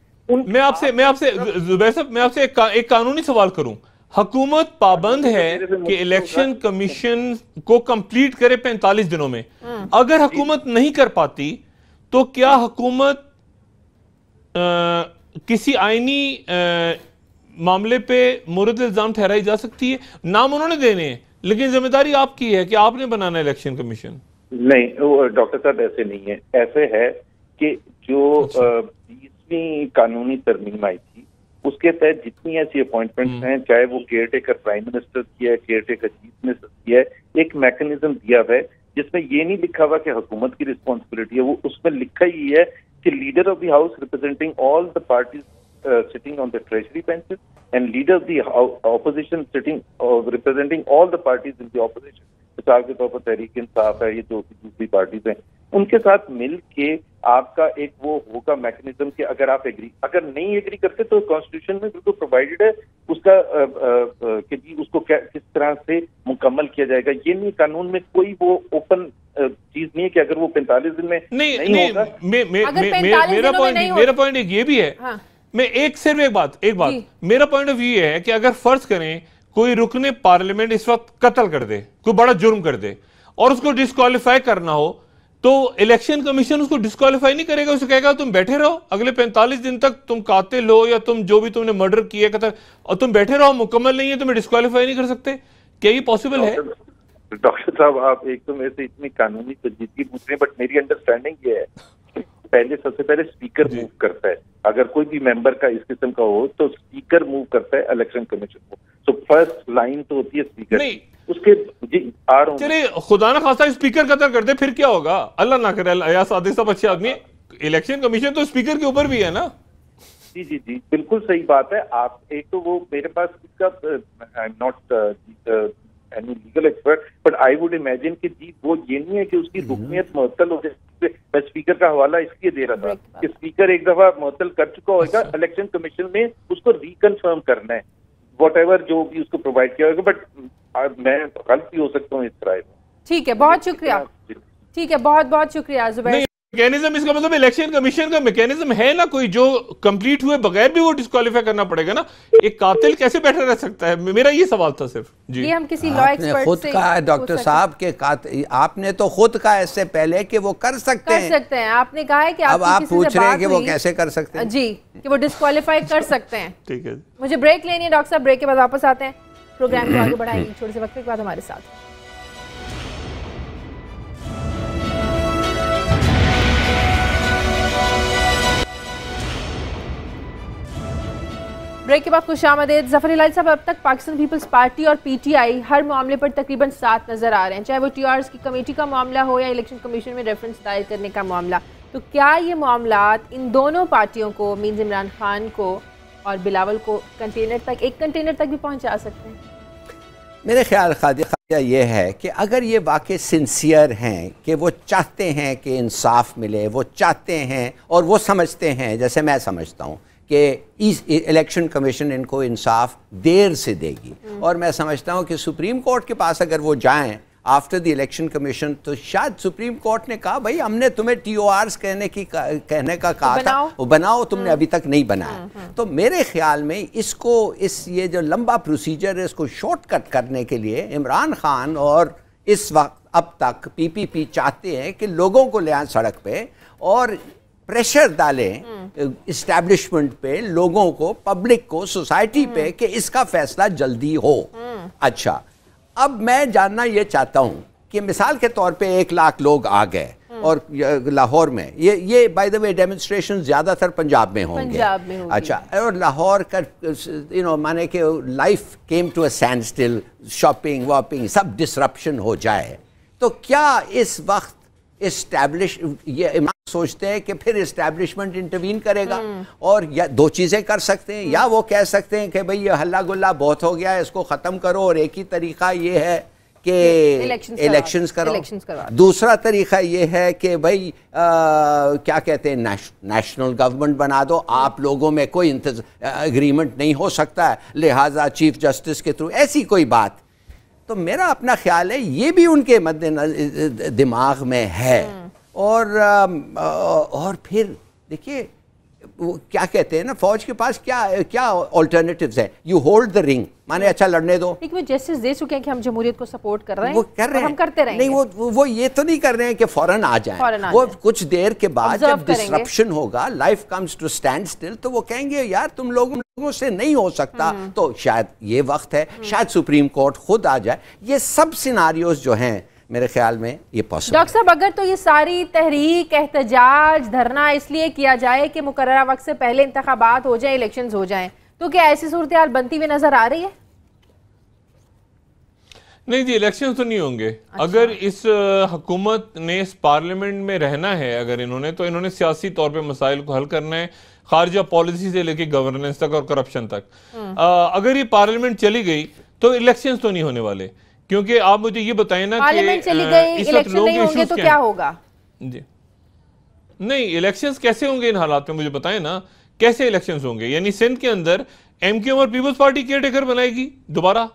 C: मैं आपसे मैं आपसे जुबैर साहब मैं आपसे एक, का, एक कानूनी सवाल करूं हुकूमत पाबंद तो है कि इलेक्शन कमीशन तो को कंप्लीट करे पैंतालीस दिनों में हाँ। अगर हुकूमत नहीं कर पाती तो क्या हुकूमत किसी आइनी मामले पे मुरद इल्ज़ाम ठहराई जा सकती है नाम उन्होंने देने हैं लेकिन जिम्मेदारी आपकी है कि आपने बनाना इलेक्शन कमीशन
D: नहीं डॉक्टर साहब ऐसे नहीं है ऐसे है कि जो अच्छा। बीसवीं अच्छा। कानूनी तरमीम आई थी उसके तहत जितनी ऐसी अपॉइंटमेंट हम्म। हैं चाहे वो केयर टेकर प्राइम मिनिस्टर की है केयर टेकर चीफ मिनिस्टर की है एक मैकेनिज्म दिया हुआ है जिसमें ये नहीं लिखा हुआ कि हुकूमत की रिस्पॉन्सिबिलिटी है वो उसमें लिखा ही है कि leader of the house representing all the parties sitting on the treasury benches and leader of the opposition sitting representing all the parties in the opposition मिसाल के तौर पर तहरीक इंसाफ है ये जो दूसरी पार्टीज हैं उनके साथ मिल के आपका एक वो होगा मैकेनिज्म कि अगर आप एग्री अगर नहीं एग्री करते तो कॉन्स्टिट्यूशन में बिल्कुल प्रोवाइडेड है उसका आ, आ, कि जी उसको क्या किस तरह से मुकम्मल किया जाएगा ये नहीं कानून में कोई वो ओपन चीज नहीं है कि अगर वो पैंतालीस दिन में नहीं, नहीं, नहीं होगा
C: मे, मे, मे, मेरा पॉइंट मेरा पॉइंट ये भी है हाँ। मैं एक सिर्फ एक बात एक बात मेरा पॉइंट ऑफ व्यू है कि अगर फर्ज करें कोई रुकने पार्लियामेंट इस वक्त कत्ल कर दे कोई बड़ा जुर्म कर दे और उसको डिस्कालीफाई करना हो तो इलेक्शन कमीशन उसको डिस्कालीफाई नहीं करेगा उसे कहेगा तुम बैठे रहो अगले 45 दिन तक तुम कातिल हो या तुम जो भी तुमने मर्डर किया कतर और तुम बैठे रहो मुकम्मल नहीं है तुम्हें डिस्कालीफाई नहीं कर सकते क्या ये पॉसिबल है
D: डॉक्टर साहब आप एक तो मेरे से इतनी कानूनी संजीदगी पूछ रहे हैं बट मेरी अंडरस्टैंडिंग ये है पहले सबसे पहले स्पीकर मूव करता है अगर कोई भी मेंबर का इस किस्म का हो तो स्पीकर मूव करता है इलेक्शन कमीशन को तो फर्स्ट लाइन तो होती है स्पीकर नहीं। उसके जी आ रहा हूँ चलिए
C: खुदा ना खासा स्पीकर कतर करते फिर क्या होगा अल्लाह ना करे अयास आदि सब अच्छे आदमी इलेक्शन कमीशन तो स्पीकर के ऊपर भी है ना
D: जी जी जी बिल्कुल सही बात है आप एक तो वो मेरे पास इसका not any legal expert but I would imagine कि जी वो ये नहीं है कि उसकी हम्म। रुकनीत मअतल हो जाए मैं स्पीकर का हवाला इसलिए दे रहा था कि स्पीकर एक दफा मअतल कर चुका होगा इलेक्शन कमीशन ने उसको रिकन्फर्म करना है वॉट एवर जो भी उसको प्रोवाइड किया होगा बट uh, मैं गलत भी हो सकता हूँ इस राय
A: ठीक है बहुत शुक्रिया ठीक है बहुत बहुत शुक्रिया जुबैर
C: मैकेनिज्म इसका मतलब इलेक्शन कमीशन का मैकेनिज्म है ना कोई जो कंप्लीट हुए बगैर भी वो डिस्कालीफाई करना पड़ेगा ना एक कातिल कैसे बैठा रह सकता है मेरा ये सवाल था सिर्फ जी ये हम
A: किसी आपने खुद से कहा डॉक्टर साहब
C: के कातिल
B: आपने तो खुद कहा इससे पहले कि वो कर सकते कर हैं
A: सकते हैं आपने कहा है कि अब आप पूछ रहे हैं कि वो कैसे
B: कर सकते हैं जी
A: कि वो डिस्कालीफाई कर सकते हैं ठीक है मुझे ब्रेक लेनी है डॉक्टर साहब ब्रेक के बाद वापस आते हैं प्रोग्राम को आगे बढ़ाएंगे छोटे से वक्त के बाद हमारे साथ ब्रेक के बाद खुश आमदेद जफर हिलाल साहब अब तक पाकिस्तान पीपल्स पार्टी और पीटीआई हर मामले पर तकरीबन साथ नजर आ रहे हैं चाहे वो टीआरएस की कमेटी का मामला हो या इलेक्शन कमीशन में रेफरेंस दायर करने का मामला तो क्या ये मामला इन दोनों पार्टियों को मीन इमरान खान को और बिलावल को कंटेनर तक एक कंटेनर तक भी पहुँचा सकते हैं
B: मेरे ख्याल खादिया ये है कि अगर ये वाक़ सिंसियर हैं कि वो चाहते हैं कि इंसाफ मिले वो चाहते हैं और वो समझते हैं जैसे मैं समझता हूँ कि इस इलेक्शन कमीशन इनको इंसाफ देर से देगी हम्म। और मैं समझता हूँ कि सुप्रीम कोर्ट के पास अगर वो जाएं आफ्टर द इलेक्शन कमीशन तो शायद सुप्रीम कोर्ट ने कहा भाई हमने तुम्हें टी ओ आर कहने की कहने का कहा था वो बनाओ तुमने हम्म। अभी तक नहीं बनाया हम्म, तो मेरे ख्याल में इसको इस ये जो लंबा प्रोसीजर है इसको शॉर्टकट करने के लिए इमरान खान और इस वक्त अब तक पीपीपी चाहते हैं कि लोगों को ले आए सड़क पे और प्रेशर डालें इस्टेब्लिशमेंट हम्म। पे लोगों को पब्लिक को सोसाइटी पे हम्म। कि इसका फैसला जल्दी हो हम्म। अच्छा अब मैं जानना ये चाहता हूँ कि मिसाल के तौर पे एक लाख लोग आ गए और लाहौर में ये ये बाय द वे डेमोन्स्ट्रेशन ज़्यादातर पंजाब में होंगे पंजाब में होंगे अच्छा और लाहौर का यू नो माने कि life came to a still shopping वॉपिंग सब डिसरप्शन हो जाए तो क्या इस वक्त इस्टैब्लिश ये इमाम सोचते हैं कि फिर इस्टैब्लिशमेंट इंटरवीन करेगा हम्म। और या दो चीज़ें कर सकते हैं या वो कह सकते हैं कि भाई ये हल्ला गुल्ला बहुत हो गया है इसको ख़त्म करो और एक ही तरीका ये है कि इलेक्शंस करो दूसरा तरीका ये है कि भाई क्या कहते हैं नेशनल गवर्नमेंट बना दो आप लोगों में कोई अग्रीमेंट नहीं हो सकता है लिहाजा चीफ जस्टिस के थ्रू ऐसी कोई बात तो मेरा अपना ख्याल है ये भी उनके मद दिमाग में है हम्म। और और फिर देखिए क्या कहते हैं ना फौज के पास क्या क्या ऑल्टरनेटिव है यू होल्ड द रिंग माने अच्छा लड़ने दो
A: लेकिन वो जस्टिस दे चुके हैं कि हम जमहूरियत को सपोर्ट कर रहे हैं वो कर रहे हैं हम करते रहे नहीं वो वो
B: ये तो नहीं कर रहे हैं कि फौरन आ जाए वो कुछ देर के बाद जब डिस्ट्रप्शन होगा life comes to stand still तो वो कहेंगे यार तुम लोगों लोगों से नहीं हो सकता हम्म। तो शायद ये वक्त है हम्म। शायद सुप्रीम कोर्ट खुद आ जाए ये सब सिनारियोज जो हैं मेरे ख्याल में
A: ये पॉसिबल डॉक्टर साहब अगर तो ये सारी तहरीक एहतजाज धरना इसलिए किया जाए कि मुकर वक्त से पहले इंतबात हो जाए इलेक्शन हो जाए तो क्या ऐसी सूरत हाल बनती हुई नजर आ रही है
C: नहीं जी इलेक्शन तो नहीं होंगे अच्छा। अगर इस हकूमत ने इस पार्लियामेंट में रहना है अगर इन्होंने तो इन्होंने सियासी तौर पे मसाइल को हल करना है खारजा पॉलिसी से लेके गवर्नेंस तक और करप्शन तक आ, हम्म। अगर ये पार्लियामेंट चली गई तो इलेक्शन तो नहीं होने वाले क्योंकि आप मुझे ये बताएं ना कि चली गई नहीं होंगे तो क्या होगा जी नहीं इलेक्शन कैसे होंगे इन हालात में मुझे बताएं ना कैसे इलेक्शन होंगे यानी सिंध के अंदर एम क्यू और पीपल्स पार्टी केयर टेकर बनाएगी दोबारा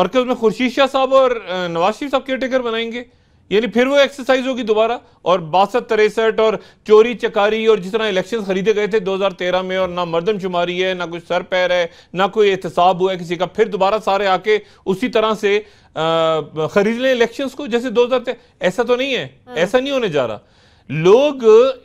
C: मरकज में खुर्शीद शाह साहब और नवाज शरीफ साहब केयर टेकर बनाएंगे यानी फिर वो एक्सरसाइज होगी दोबारा और बासठ तिरसठ और चोरी चकारी और जिस तरह इलेक्शन खरीदे गए थे 2013 में और ना शुमारी है ना कुछ सर पैर है ना कोई एहतसाब हुआ है किसी का फिर दोबारा सारे आके उसी तरह से खरीद लें इलेक्शन को जैसे दो हजार ऐसा तो नहीं है हाँ। ऐसा नहीं होने जा रहा लोग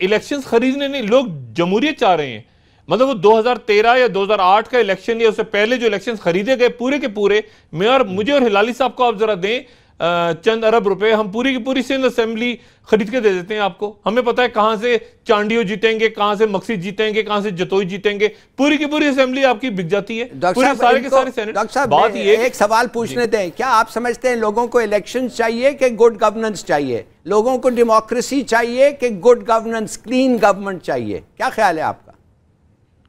C: इलेक्शन खरीदने नहीं लोग जमहूरियत चाह रहे हैं मतलब वो 2013 या 2008 का इलेक्शन या उससे पहले जो इलेक्शन खरीदे गए पूरे के पूरे मैं और मुझे और हिलाली साहब को आप जरा दें चंद अरब रुपए हम पूरी की पूरी सिंध असेंबली खरीद के दे देते हैं आपको हमें पता है कहां से चांडियो जीतेंगे कहां से मक्सी जीतेंगे कहां से जतोई जीतेंगे पूरी की पूरी असेंबली आपकी बिक जाती है डॉक्टर सारे के सारे डॉक्टर साहब बात ये एक सवाल पूछने
B: दें क्या आप समझते हैं लोगों को इलेक्शन चाहिए कि गुड गवर्नेंस चाहिए लोगों को डेमोक्रेसी चाहिए कि गुड गवर्नेंस क्लीन गवर्नमेंट चाहिए क्या ख्याल है
C: आपका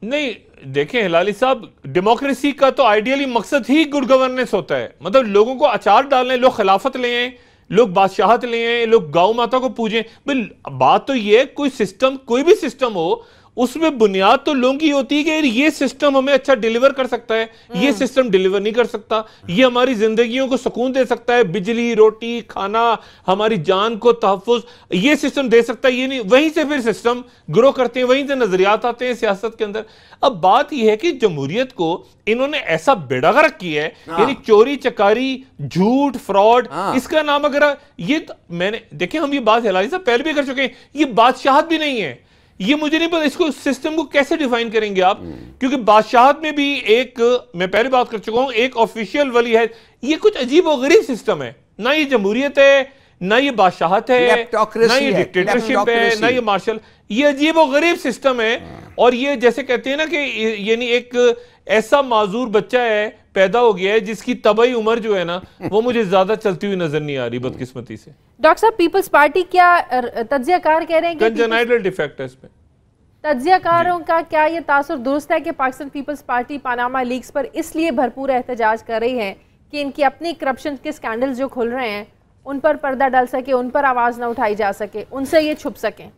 C: नहीं देखें हिलाली साहब डेमोक्रेसी का तो आइडियली मकसद ही गुड गवर्नेंस होता है मतलब लोगों को आचार डालने लोग खिलाफत ले लोग बादशाहत ले लोग गौ माता को पूजें भाई बात तो ये कोई सिस्टम कोई भी सिस्टम हो उसमें बुनियाद तो लोगों की होती है कि ये सिस्टम हमें अच्छा डिलीवर कर सकता है ये सिस्टम हम्म। डिलीवर नहीं कर सकता ये हमारी जिंदगियों को सुकून दे सकता है बिजली रोटी खाना हमारी जान को तहफ़ ये सिस्टम दे सकता है ये नहीं वहीं से फिर सिस्टम ग्रो करते हैं वहीं से नजरियात आते हैं सियासत के अंदर अब बात यह है कि जमहूरियत को इन्होंने ऐसा बेड़ागरक किया है हाँ। यानी चोरी चकारी झूठ फ्रॉड हाँ। इसका नाम अगर ये तो मैंने देखिये हम ये बात हिला पहले भी कर चुके हैं ये बादशाहत भी नहीं है ये मुझे नहीं पता इसको सिस्टम को कैसे डिफाइन करेंगे आप हम्म। क्योंकि बादशाहत में भी एक मैं पहले बात कर चुका हूं एक ऑफिशियल वली है ये कुछ अजीब और गरीब सिस्टम है ना ये जमहूरियत है ना ये बादशाहत है ना ये डिक्टेटरशिप है ना ये मार्शल ये अजीब और गरीब सिस्टम है हाँ। और ये जैसे कहते हैं ना कि यानी एक ऐसा माजूर बच्चा है पैदा हो गया है जिसकी तबाही उम्र जो है ना वो मुझे ज्यादा चलती हुई नजर नहीं आ रही बदकिस्मती से
A: डॉक्टर साहब पीपल्स पार्टी क्या तजियाकार कह रहे हैं
C: डिफेक्ट है इसमें
A: तजियाकारों का क्या ये तासर दुरुस्त है कि Pakistan peoples party Panama leaks पर इसलिए भरपूर एहतजाज कर रही है कि इनकी अपनी करप्शन के स्कैंडल जो खुल रहे हैं उन पर पर्दा डाल सके उन पर आवाज़ ना उठाई जा सके उनसे ये छुप सकें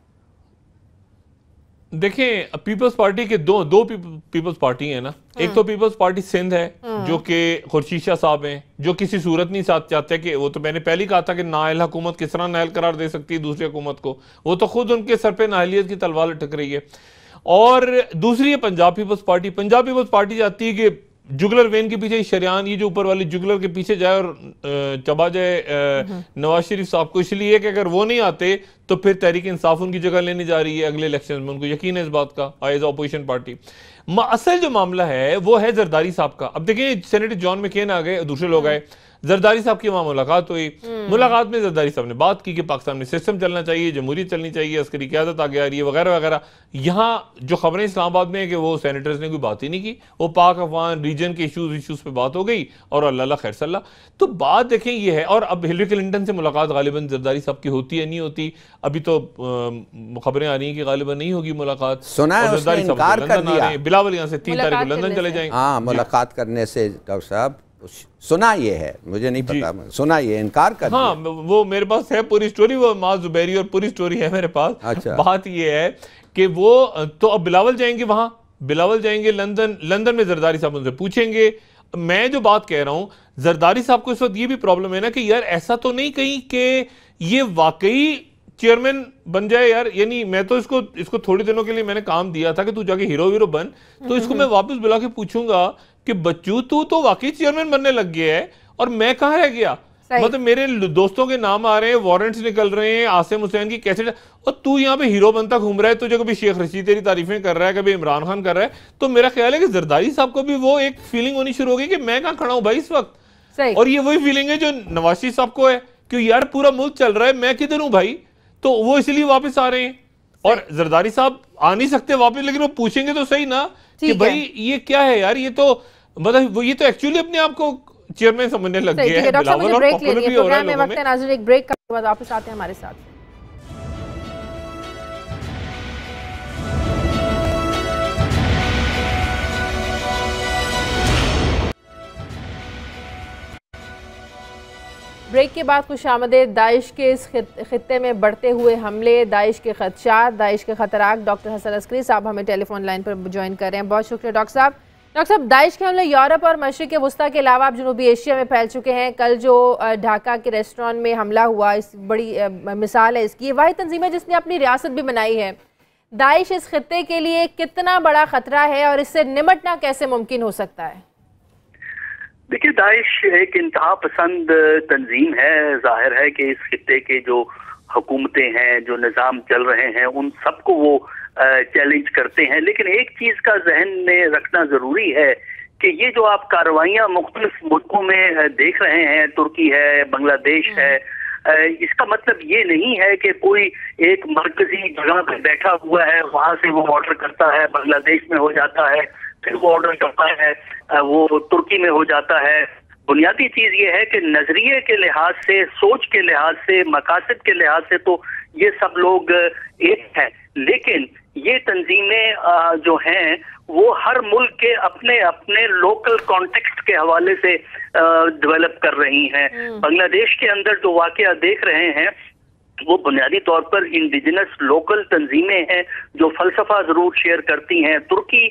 C: देखें पीपल्स पार्टी के दो दो पीपल्स पार्टी है ना हम्म। एक तो पीपल्स पार्टी सिंध है हम्म। जो कि शाह साहब हैं जो किसी सूरत नहीं साथ चाहते कि वो तो मैंने पहले कहा था कि नाइल हुकूमत किस तरह नायल करार दे सकती है दूसरी हुकूमत को वो तो खुद उनके सर पे नाहलीत की तलवार लटक रही है और दूसरी है Punjab peoples party Punjab peoples party चाहती है कि जुगलर वेन के पीछे शरियान ये जो ऊपर वाले जुगलर के पीछे जाए और चबा जाए नवाज शरीफ साहब को इसलिए कि अगर वो नहीं आते तो फिर तहरीक इंसाफ उनकी जगह लेने जा रही है अगले इलेक्शन में उनको यकीन है इस बात का एज अपोजिशन पार्टी असल जो मामला है वो है जरदारी साहब का अब देखिए सेनेटर जॉन में आ गए दूसरे लोग हम्म। आए जरदारी साहब की वहाँ मुलाकात हुई हम्म। मुलाकात में जरदारी साहब ने बात की कि पाकिस्तान में सिस्टम चलना चाहिए जमहूरी चलनी चाहिए अस्करी क्यादत आगे आ रही है वगैरह वगैरह यहाँ जो खबरें इस्लामाबाद में है कि वो सैनिटर्स ने कोई बात ही नहीं की वो पाक अफगान रीजन के इशूज़ इशूज़ पर बात हो गई और अल्लाह खैर सल्ला तो बात देखें यह है और अब हिलरी क्लिंटन से मुलाकात गालिबा जरदारी साहब की होती है नहीं होती अभी तो खबरें आ रही हैं कि गालिबा नहीं होगी मुलाकात सुना बिलावल यहाँ से तीन तारीख को लंदन चले जाएंगे हाँ,
B: मुलाकात करने से डॉक्टर साहब सुना ये है मुझे नहीं पता सुना ये इनकार कर हाँ
C: वो मेरे पास है पूरी स्टोरी वो माँ जुबैरी और पूरी स्टोरी है मेरे पास अच्छा बात ये है कि वो तो अब बिलावल जाएंगे वहां बिलावल जाएंगे लंदन लंदन में जरदारी साहब उनसे पूछेंगे मैं जो बात कह रहा हूँ जरदारी साहब को इस वक्त ये भी प्रॉब्लम है ना कि यार ऐसा तो नहीं कहीं कि ये वाकई चेयरमैन बन जाए यार यानी मैं तो इसको इसको थोड़ी दिनों के लिए मैंने काम दिया था कि तू जाके हीरो हीरो बन तो इसको हम्म। मैं वापस बुला के पूछूंगा कि बच्चू तू तो वाकई चेयरमैन बनने लग गया है और मैं कहा रह गया मतलब मेरे दोस्तों के नाम आ रहे हैं वारंट्स निकल रहे हैं आसिम हुसैन की कैसे और तू यहाँ पे हीरो बनता घूम रहा है तुझे कभी शेख रशीद तेरी तारीफें कर रहा है कभी इमरान खान कर रहा है तो मेरा ख्याल है कि जरदारी साहब को भी वो एक फीलिंग होनी शुरू होगी कि मैं कहाँ खड़ा हूँ भाई इस वक्त और ये वही फीलिंग है जो नवाशी साहब को है कि यार पूरा मुल्क चल रहा है मैं किधर हूँ भाई तो वो इसलिए वापस आ रहे हैं और जरदारी साहब आ नहीं सकते वापस लेकिन वो पूछेंगे तो सही ना कि भाई ये क्या है यार ये तो मतलब वो ये तो एक्चुअली अपने आप को चेयरमैन समझने लग गए हैं बिलावल और पॉपुलर भी हो रहा है लोगों
A: में नाजर एक ब्रेक के बाद वापस आते हैं हमारे साथ ब्रेक के बाद खुश आमदे दाइश के इस खत्े में बढ़ते हुए हमले दाइश के खदशात दाइश के खतरात डॉक्टर हसन अस्करी साहब हमें टेलीफोन लाइन पर ज्वाइन कर रहे हैं बहुत शुक्रिया डॉक्टर साहब डॉक्टर साहब दाइश के हमले यूरोप और मशरक वस्ती के अलावा आप जनूबी एशिया में फैल चुके हैं कल जो ढाका के रेस्टोरेंट में हमला हुआ इस बड़ी मिसाल है इसकी वाहि तंजीम है जिसने अपनी रियासत भी बनाई है दाइश इस खत्े के लिए कितना बड़ा खतरा है और इससे निमटना कैसे मुमकिन हो सकता है
E: देखिए दाइश एक इंतहा पसंद तंजीम है जाहिर है कि इस खत्े के जो हुकूमतें हैं जो निज़ाम चल रहे हैं उन सबको वो चैलेंज करते हैं लेकिन एक चीज का जहन में रखना जरूरी है कि ये जो आप कार्रवाइयां मुख्तलिफ मुल्कों में देख रहे हैं तुर्की है बांग्लादेश है हम्म। इसका मतलब ये नहीं है कि कोई एक मरकजी जगह पर बैठा हुआ है वहां से वो ऑर्डर करता है बांग्लादेश में हो जाता है फिर वो ऑर्डर करता है वो तुर्की में हो जाता है बुनियादी चीज ये है कि नजरिए के लिहाज से सोच के लिहाज से मकासद के लिहाज से तो ये सब लोग एक है लेकिन ये तंजीमें जो हैं वो हर मुल्क के अपने अपने लोकल कॉन्टेक्स्ट के हवाले से डेवलप कर रही हैं हम्म। बांग्लादेश के अंदर जो वाक़ देख रहे हैं वो बुनियादी तौर पर इंडिजिनस लोकल तंजीमें हैं जो फलसफा ज़रूर शेयर करती हैं तुर्की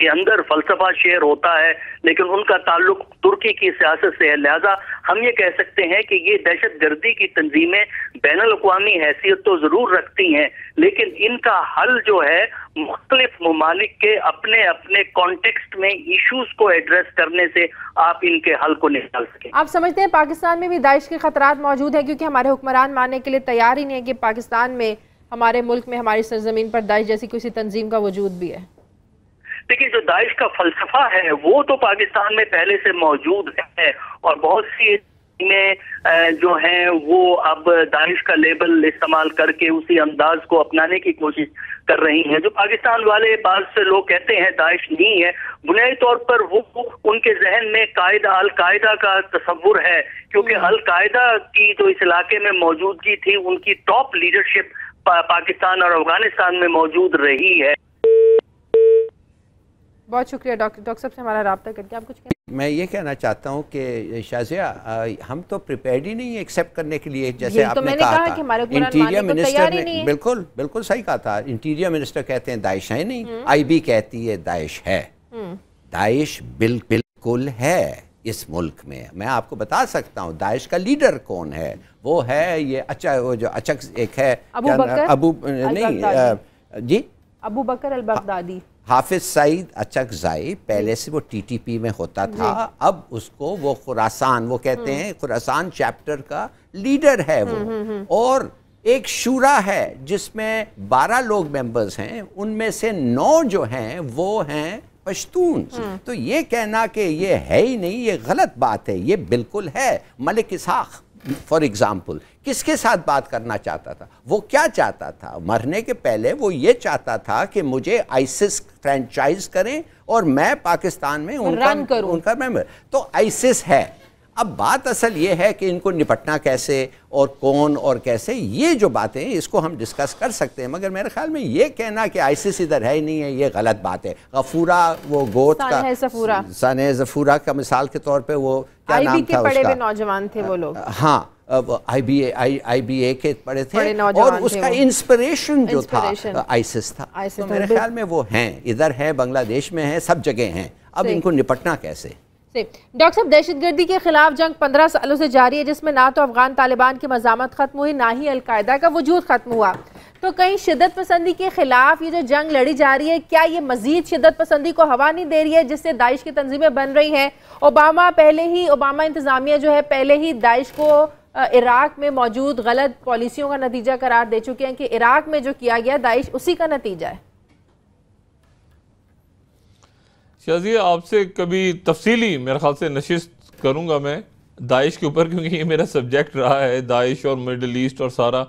E: के अंदर फलसफा शेयर होता है लेकिन उनका ताल्लुक तुर्की की सियासत से है लिहाजा हम ये कह सकते हैं कि ये दहशत गर्दी की तंजीमें बैन अवी हैसियत तो जरूर रखती हैं लेकिन इनका हल जो है मुख्तलिफ ममालिक के अपने अपने कॉन्टेक्स्ट में इशूज को एड्रेस करने से आप इनके हल को निकाल सकें
A: आप समझते हैं पाकिस्तान में भी दाइश के खतरा मौजूद हैं क्योंकि हमारे हुक्मरान मानने के लिए तैयार ही नहीं है कि पाकिस्तान में हमारे मुल्क में हमारी सरजमीन पर दाइश जैसी किसी तंजीम का वजूद भी है
E: देखिए जो दाइश का फलसफा है वो तो पाकिस्तान में पहले से मौजूद है और बहुत सी में जो है वो अब दाइश का लेबल इस्तेमाल करके उसी अंदाज को अपनाने की कोशिश कर रही हैं जो पाकिस्तान वाले बाद से लोग कहते हैं दाइश नहीं है बुनियादी तौर पर वो उनके जहन में कायदा अलकायदा का तस्वुर है क्योंकि हम्म। अलकायदा की जो तो इस इलाके में मौजूदगी थी उनकी टॉप लीडरशिप पा, पाकिस्तान और अफगानिस्तान में मौजूद रही है
A: बहुत शुक्रिया डॉक्टर डॉक्टर साहब से हमारा रबता करके आप कुछ कहना
B: मैं ये कहना चाहता हूँ कि शाजिया हम तो प्रिपेयर ही नहीं है एक्सेप्ट करने के लिए जैसे तो आपने कहा, कहा कि हमारे इंटीरियर मिनिस्टर ने बिल्कुल बिल्कुल सही कहा था इंटीरियर मिनिस्टर कहते हैं दाइश है नहीं आईबी हम्म। कहती है दाइश है हम्म। दाइश बिल्कुल है इस मुल्क में मैं आपको बता सकता हूँ दाइश का लीडर कौन है वो है ये अच्छा वो जो अचक एक है अबू बकर अबू नहीं जी
A: Abu Bakr al Baghdadi
B: Hafiz Saeed Achakzai पहले से वो टीटीपी में होता था अब उसको वो खुरासान वो कहते हम्म। हैं खुरासान चैप्टर का लीडर है वो हम्म, हम्म, और एक शूरा है जिसमें 12 लोग मेंबर्स हैं उनमें से नौ जो हैं वो हैं पश्तून तो ये कहना कि ये है ही नहीं ये गलत बात है ये बिल्कुल है मलिक इसहाक़ फॉर एग्ज़ाम्पल किसके साथ बात करना चाहता था वो क्या चाहता था मरने के पहले वो ये चाहता था कि मुझे आइसिस फ्रेंचाइज करें और मैं पाकिस्तान में उनका उनका मेंबर तो आइसिस है अब बात असल ये है कि इनको निपटना कैसे और कौन और कैसे ये जो बातें इसको हम डिस्कस कर सकते हैं मगर मेरे ख्याल में ये कहना कि आइसिस इधर है ही नहीं है ये गलत बात है गफूरा वो गोत का जफूरा सन जफूरा का मिसाल के तौर पे वो क्या नाम था उसका
A: नौजवान थे वो लोग
B: हाँ आई बी ए आई आई बी ए के पढ़े थे और उसका
A: इंस्पिरेशन जो था आइसिस था तो मेरे ख्याल
B: में वो हैं इधर हैं बांग्लादेश में हैं सब जगह हैं अब इनको निपटना कैसे
A: से डॉक्टर साहब दहशतगर्दी के खिलाफ जंग पंद्रह सालों से जारी है जिसमें ना तो अफगान तालिबान की मजामत खत्म हुई ना ही अलकायदा का वजूद खत्म हुआ तो कहीं शिदत पसंदी के खिलाफ ये जो जंग लड़ी जा रही है क्या ये मजीद शिदत पसंदी को हवा नहीं दे रही है जिससे दाइश की तंजीमें बन रही हैं ओबामा पहले ही ओबामा इंतजामिया जो है पहले ही दाइश को इराक में मौजूद गलत पॉलिसियों का नतीजा करार दे चुके हैं कि इराक में जो किया गया दाइश उसी का नतीजा है
C: शाजिया आपसे कभी तफसीली मेरे ख्याल से नशस्त करूँगा मैं दाइश के ऊपर क्योंकि ये मेरा सब्जेक्ट रहा है दाइश और मिडल ईस्ट और सारा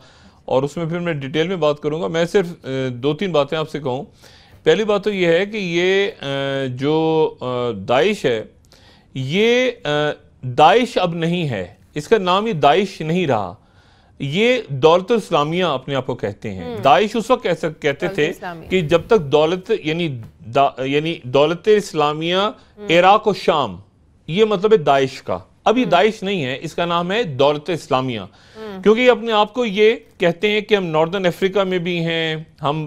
C: और उसमें फिर मैं डिटेल में बात करूँगा मैं सिर्फ दो तीन बातें आपसे कहूँ पहली बात तो ये है कि ये जो दाइश है ये दाइश अब नहीं है इसका नाम ये दाइश नहीं रहा ये दौलत इस्लामिया अपने आप को कहते हैं हम्म। दाइश उस वक्त ऐसा कहते थे कि जब तक दौलत यानी यानी दौलत इस्लामिया हम्म। इराक और शाम ये मतलब है दाइश का अब ये हम्म। दाइश नहीं है इसका नाम है दौलत इस्लामिया क्योंकि अपने आप को ये कहते हैं कि हम नॉर्दर्न अफ्रीका में भी हैं हम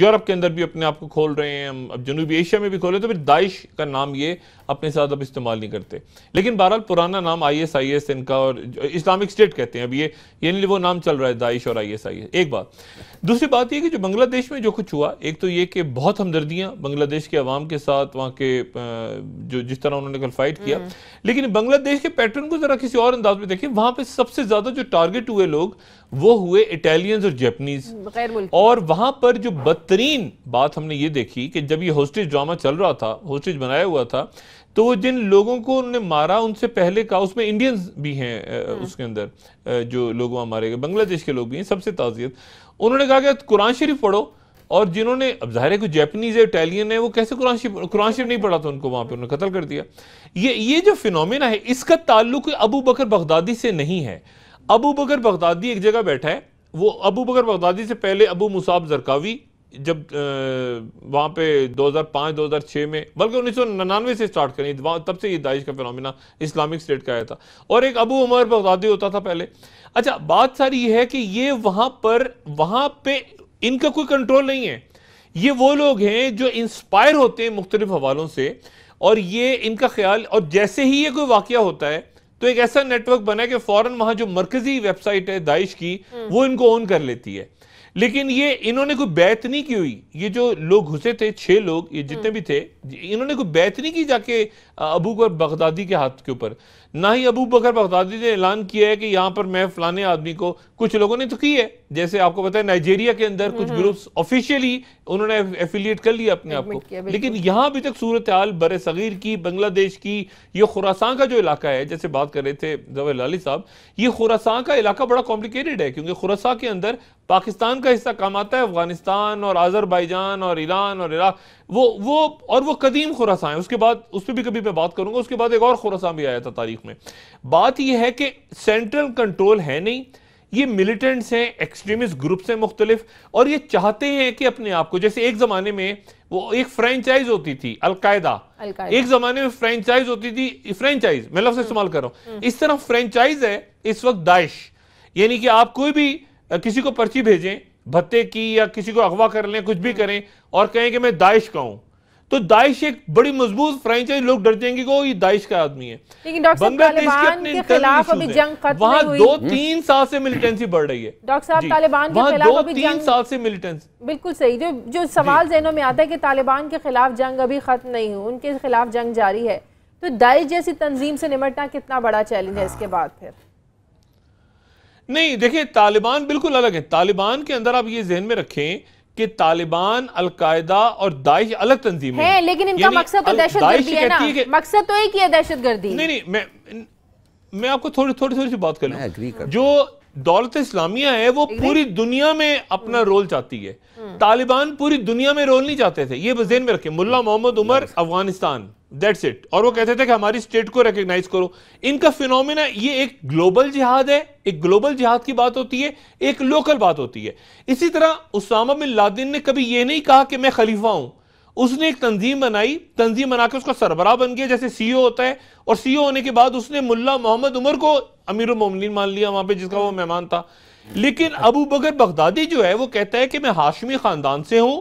C: यूरोप के अंदर भी अपने आप को खोल रहे हैं हम अब जनूबी एशिया में भी खोल हैं तो फिर दाइश का नाम ये अपने साथ अब इस्तेमाल नहीं करते लेकिन बहरहाल पुराना नाम आई एस आई एस इनका और इस्लामिक स्टेट कहते हैं अब ये यानी वो नाम चल रहा है दाइश और आई एस आई एस एक बात दूसरी बात यह कि जो बांग्लादेश में जो कुछ हुआ एक तो ये कि बहुत हमदर्दियाँ बांग्लादेश के अवाम के साथ वहाँ के जो जिस तरह उन्होंने कल फाइट किया हम्म। लेकिन बांग्लादेश के पैटर्न को ज़रा किसी और अंदाज में देखें वहाँ पर सबसे ज़्यादा जो टारगेट हुए लोग वो हुए इटालियंस और जैपनीज और वहां पर जो बदतरीन बात हमने ये देखी कि जब ये होस्टेज ड्रामा चल रहा था होस्टेज बनाया हुआ था तो वो जिन लोगों को उन्होंने मारा उनसे पहले का उसमें इंडियंस भी हैं हम्म। उसके अंदर जो लोग वहां मारे गए बांग्लादेश के लोग भी हैं सबसे ताज़ियत उन्होंने कहा कि कुरान शरीफ पढ़ो और जिन्होंने अब जाहिर है कोई जैपनीज है इटालियन है वो कैसे कुरान शरीफ कुरान शरीफ नहीं पढ़ा था उनको वहां पर उन्होंने कत्ल कर दिया ये ये जो फिनोमिना है इसका ताल्लुक अबू बकर बगदादी से नहीं है अबू बकर बगदादी एक जगह बैठा है वो अबू बकर बगदादी से पहले अबू मुसाब जरकावी जब वहाँ पे 2005-2006 में बल्कि उन्नीस सौ से स्टार्ट करें तब से ये दाइश का फिनमिना इस्लामिक स्टेट का आया था और एक अबू उमर बगदादी होता था पहले अच्छा बात सारी ये है कि ये वहाँ पर वहाँ पे इनका कोई कंट्रोल नहीं है ये वो लोग हैं जो इंस्पायर होते हैं मुख्तलिफ हवालों से और ये इनका ख्याल और जैसे ही ये कोई वाक़ होता है तो एक ऐसा नेटवर्क बना कि फौरन वहां जो मरकजी वेबसाइट है दाइश की हम्म। वो इनको ऑन कर लेती है लेकिन ये इन्होंने कोई बैत नहीं की हुई ये जो लोग घुसे थे छह लोग ये जितने हम्म। भी थे इन्होंने कोई बैत नहीं की जाके अबू बकर बगदादी के हाथ के ऊपर ना ही अबू बकर बगदादी ने ऐलान किया है कि यहां पर मैं फलाने आदमी को कुछ लोगों ने तो की है जैसे आपको पता है नाइजीरिया के अंदर कुछ ग्रुप्स हम्म। ऑफिशियली उन्होंने एफिलिएट कर लिया अपने आप को लेकिन यहाँ अभी तक सूरत हाल बर सगीर की बांग्लादेश की ये खुरासान का जो इलाका है जैसे बात कर रहे थे जवर लाली साहब ये खुरासान का इलाका बड़ा कॉम्प्लिकेटेड है क्योंकि खुरासा के अंदर पाकिस्तान का हिस्सा काम आता है अफगानिस्तान और आज़रबाईजान और ईरान और इराक वो वो और वो कदीम खुरासा है उसके बाद उस पर भी कभी मैं बात करूंगा उसके बाद एक और खुरासा भी आया था तारीख में बात यह है कि सेंट्रल कंट्रोल है नहीं ये मिलिटेंट्स हैं एक्सट्रीमिस्ट ग्रुप्स हैं मुख्तलिफ और ये चाहते हैं कि अपने आप को जैसे एक ज़माने में वो एक फ्रेंचाइज होती थी अलकायदा एक ज़माने में फ्रेंचाइज होती थी फ्रेंचाइज मैं लफ्ज़ इस्तेमाल कर रहा हूं हम्म। इस तरह फ्रेंचाइज है इस वक्त दाइश यानी कि आप कोई भी किसी को पर्ची भेजें भत्ते की या किसी को अगवा कर लें कुछ भी हम्म। करें और कहें कि मैं दाइश का हूं तो दाइश एक बड़ी मजबूत फ्रेंचाइज लोग डर जाएंगे को ये दाइश का आदमी है
A: लेकिन डॉक्टर खिलाफ अभी जंग खत्म वहाँ दो हम्म। तीन
C: साल से मिलिटेंसी बढ़ रही है डॉक्टर साहब तालिबान के खिलाफ दो तीन साल से मिलिटेंसी
A: बिल्कुल सही जो जो सवाल जहनों में आता है कि तालिबान के खिलाफ जंग अभी खत्म नहीं हुई उनके खिलाफ जंग जारी है तो दाइश जैसी तंजीम से निमटना कितना बड़ा चैलेंज है हाँ। इसके बाद फिर
C: नहीं देखिये तालिबान बिल्कुल अलग है तालिबान के अंदर आप ये जहन में रखें कि तालिबान अलकायदा और दाइश अलग तंजीम है लेकिन इनका मकसद तो दहशत गर्दी है ना
A: मकसद तो एक ही है दहशत गर्दी नहीं नहीं
C: मैं मैं आपको थोड़ी थोड़ी थोड़ी सी बात कर लूं जो दौलत इस्लामिया है वो पूरी दुनिया में अपना hmm. रोल चाहती है hmm. तालिबान पूरी दुनिया में रोल नहीं चाहते थे ये जेन में रखे Mullah hmm. Mohammad Omar Afghanistan that's it और वो कहते थे कि हमारी स्टेट को रिकग्नाइज करो इनका फिनोमिना ये एक ग्लोबल जिहाद है एक ग्लोबल जिहाद की बात होती है एक लोकल बात होती है इसी तरह उसामा बिन लादिन ने कभी ये नहीं कहा कि मैं खलीफा हूं उसने एक तंजीम बनाई तंजीम बना के उसका सरबरा बन गया जैसे सीईओ e होता है और सीईओ e होने के बाद उसने मुल्ला मोहम्मद उमर को अमीर उमिन मान लिया वहां पे जिसका वो मेहमान था लेकिन अबू बकर बगदादी जो है वो कहता है कि मैं हाशमी खानदान से हूं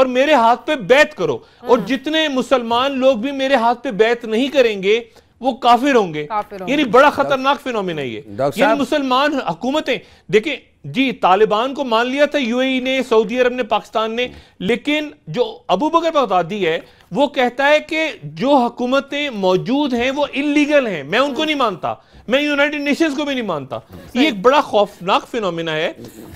C: और मेरे हाथ पे बैत करो और हम्म। जितने मुसलमान लोग भी मेरे हाथ पे बैत नहीं करेंगे वो काफिर होंगे, यानी बड़ा खतरनाक फिनोमिना ये मुसलमान हुकूमतें देखें जी तालिबान को मान लिया था यूएई e ने सऊदी अरब ने पाकिस्तान ने लेकिन जो अबू बकर बगदादी है वो कहता है कि जो हुकूमतें मौजूद हैं वो इलीगल हैं मैं उनको नहीं मानता मैं यूनाइटेड नेशंस को भी नहीं मानता ये एक बड़ा खौफनाक फिनोमिना है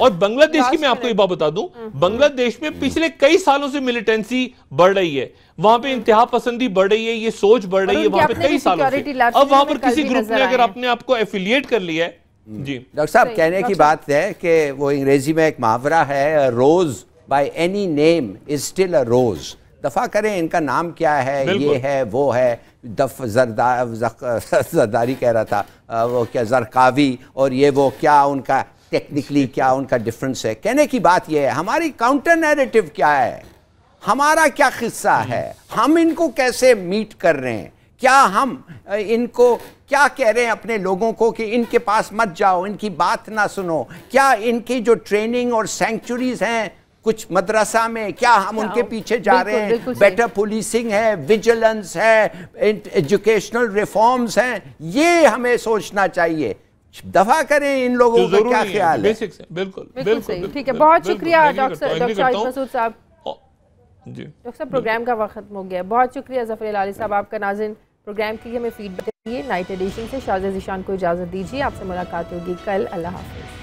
C: और बांग्लादेश की मैं आपको एक बात बता दूं बांग्लादेश हाँ। में पिछले कई सालों से मिलिटेंसी बढ़ रही है वहां पे इंतहा पसंदी बढ़ रही है ये सोच बढ़ रही है वहां पे कई सालों से अब वहां पर किसी ग्रुप ने अगर अपने आपको एफिलियट कर लिया है जी डॉक्टर
B: साहब कहने की बात है कि वो अंग्रेजी में एक मुहावरा है rose by any name is still a rose दफा करें इनका नाम क्या है ये है वो है दफ जरदार जरदारी कह रहा था वो क्या जरकावी और ये वो क्या उनका टेक्निकली क्या उनका डिफरेंस है कहने की बात यह है हमारी काउंटर नैरेटिव क्या है हमारा क्या किस्सा है हम इनको कैसे मीट कर रहे हैं क्या हम इनको क्या कह रहे हैं अपने लोगों को कि इनके पास मत जाओ इनकी बात ना सुनो क्या इनकी जो ट्रेनिंग और सेंचुरीज हैं कुछ मदरसा में क्या हम उनके पीछे जा रहे हैं बेटर पुलिसिंग है विजिलेंस है एजुकेशनल रिफॉर्म्स हैं ये हमें सोचना चाहिए दफा करें इन लोगों का क्या ख्याल है
C: बिल्कुल बिल्कुल ठीक है बहुत शुक्रिया डॉक्टर साहब डॉक्टर
A: साहब प्रोग्राम का वक्त हो गया बहुत शुक्रिया जफर लाली साहब आपका नाजिन प्रोग्राम की हमें फीडबैक दीजिए नाइट एडिशन से शाजा जीशान को इजाज़त दीजिए आपसे मुलाकात होगी कल अल्लाह हाफिज़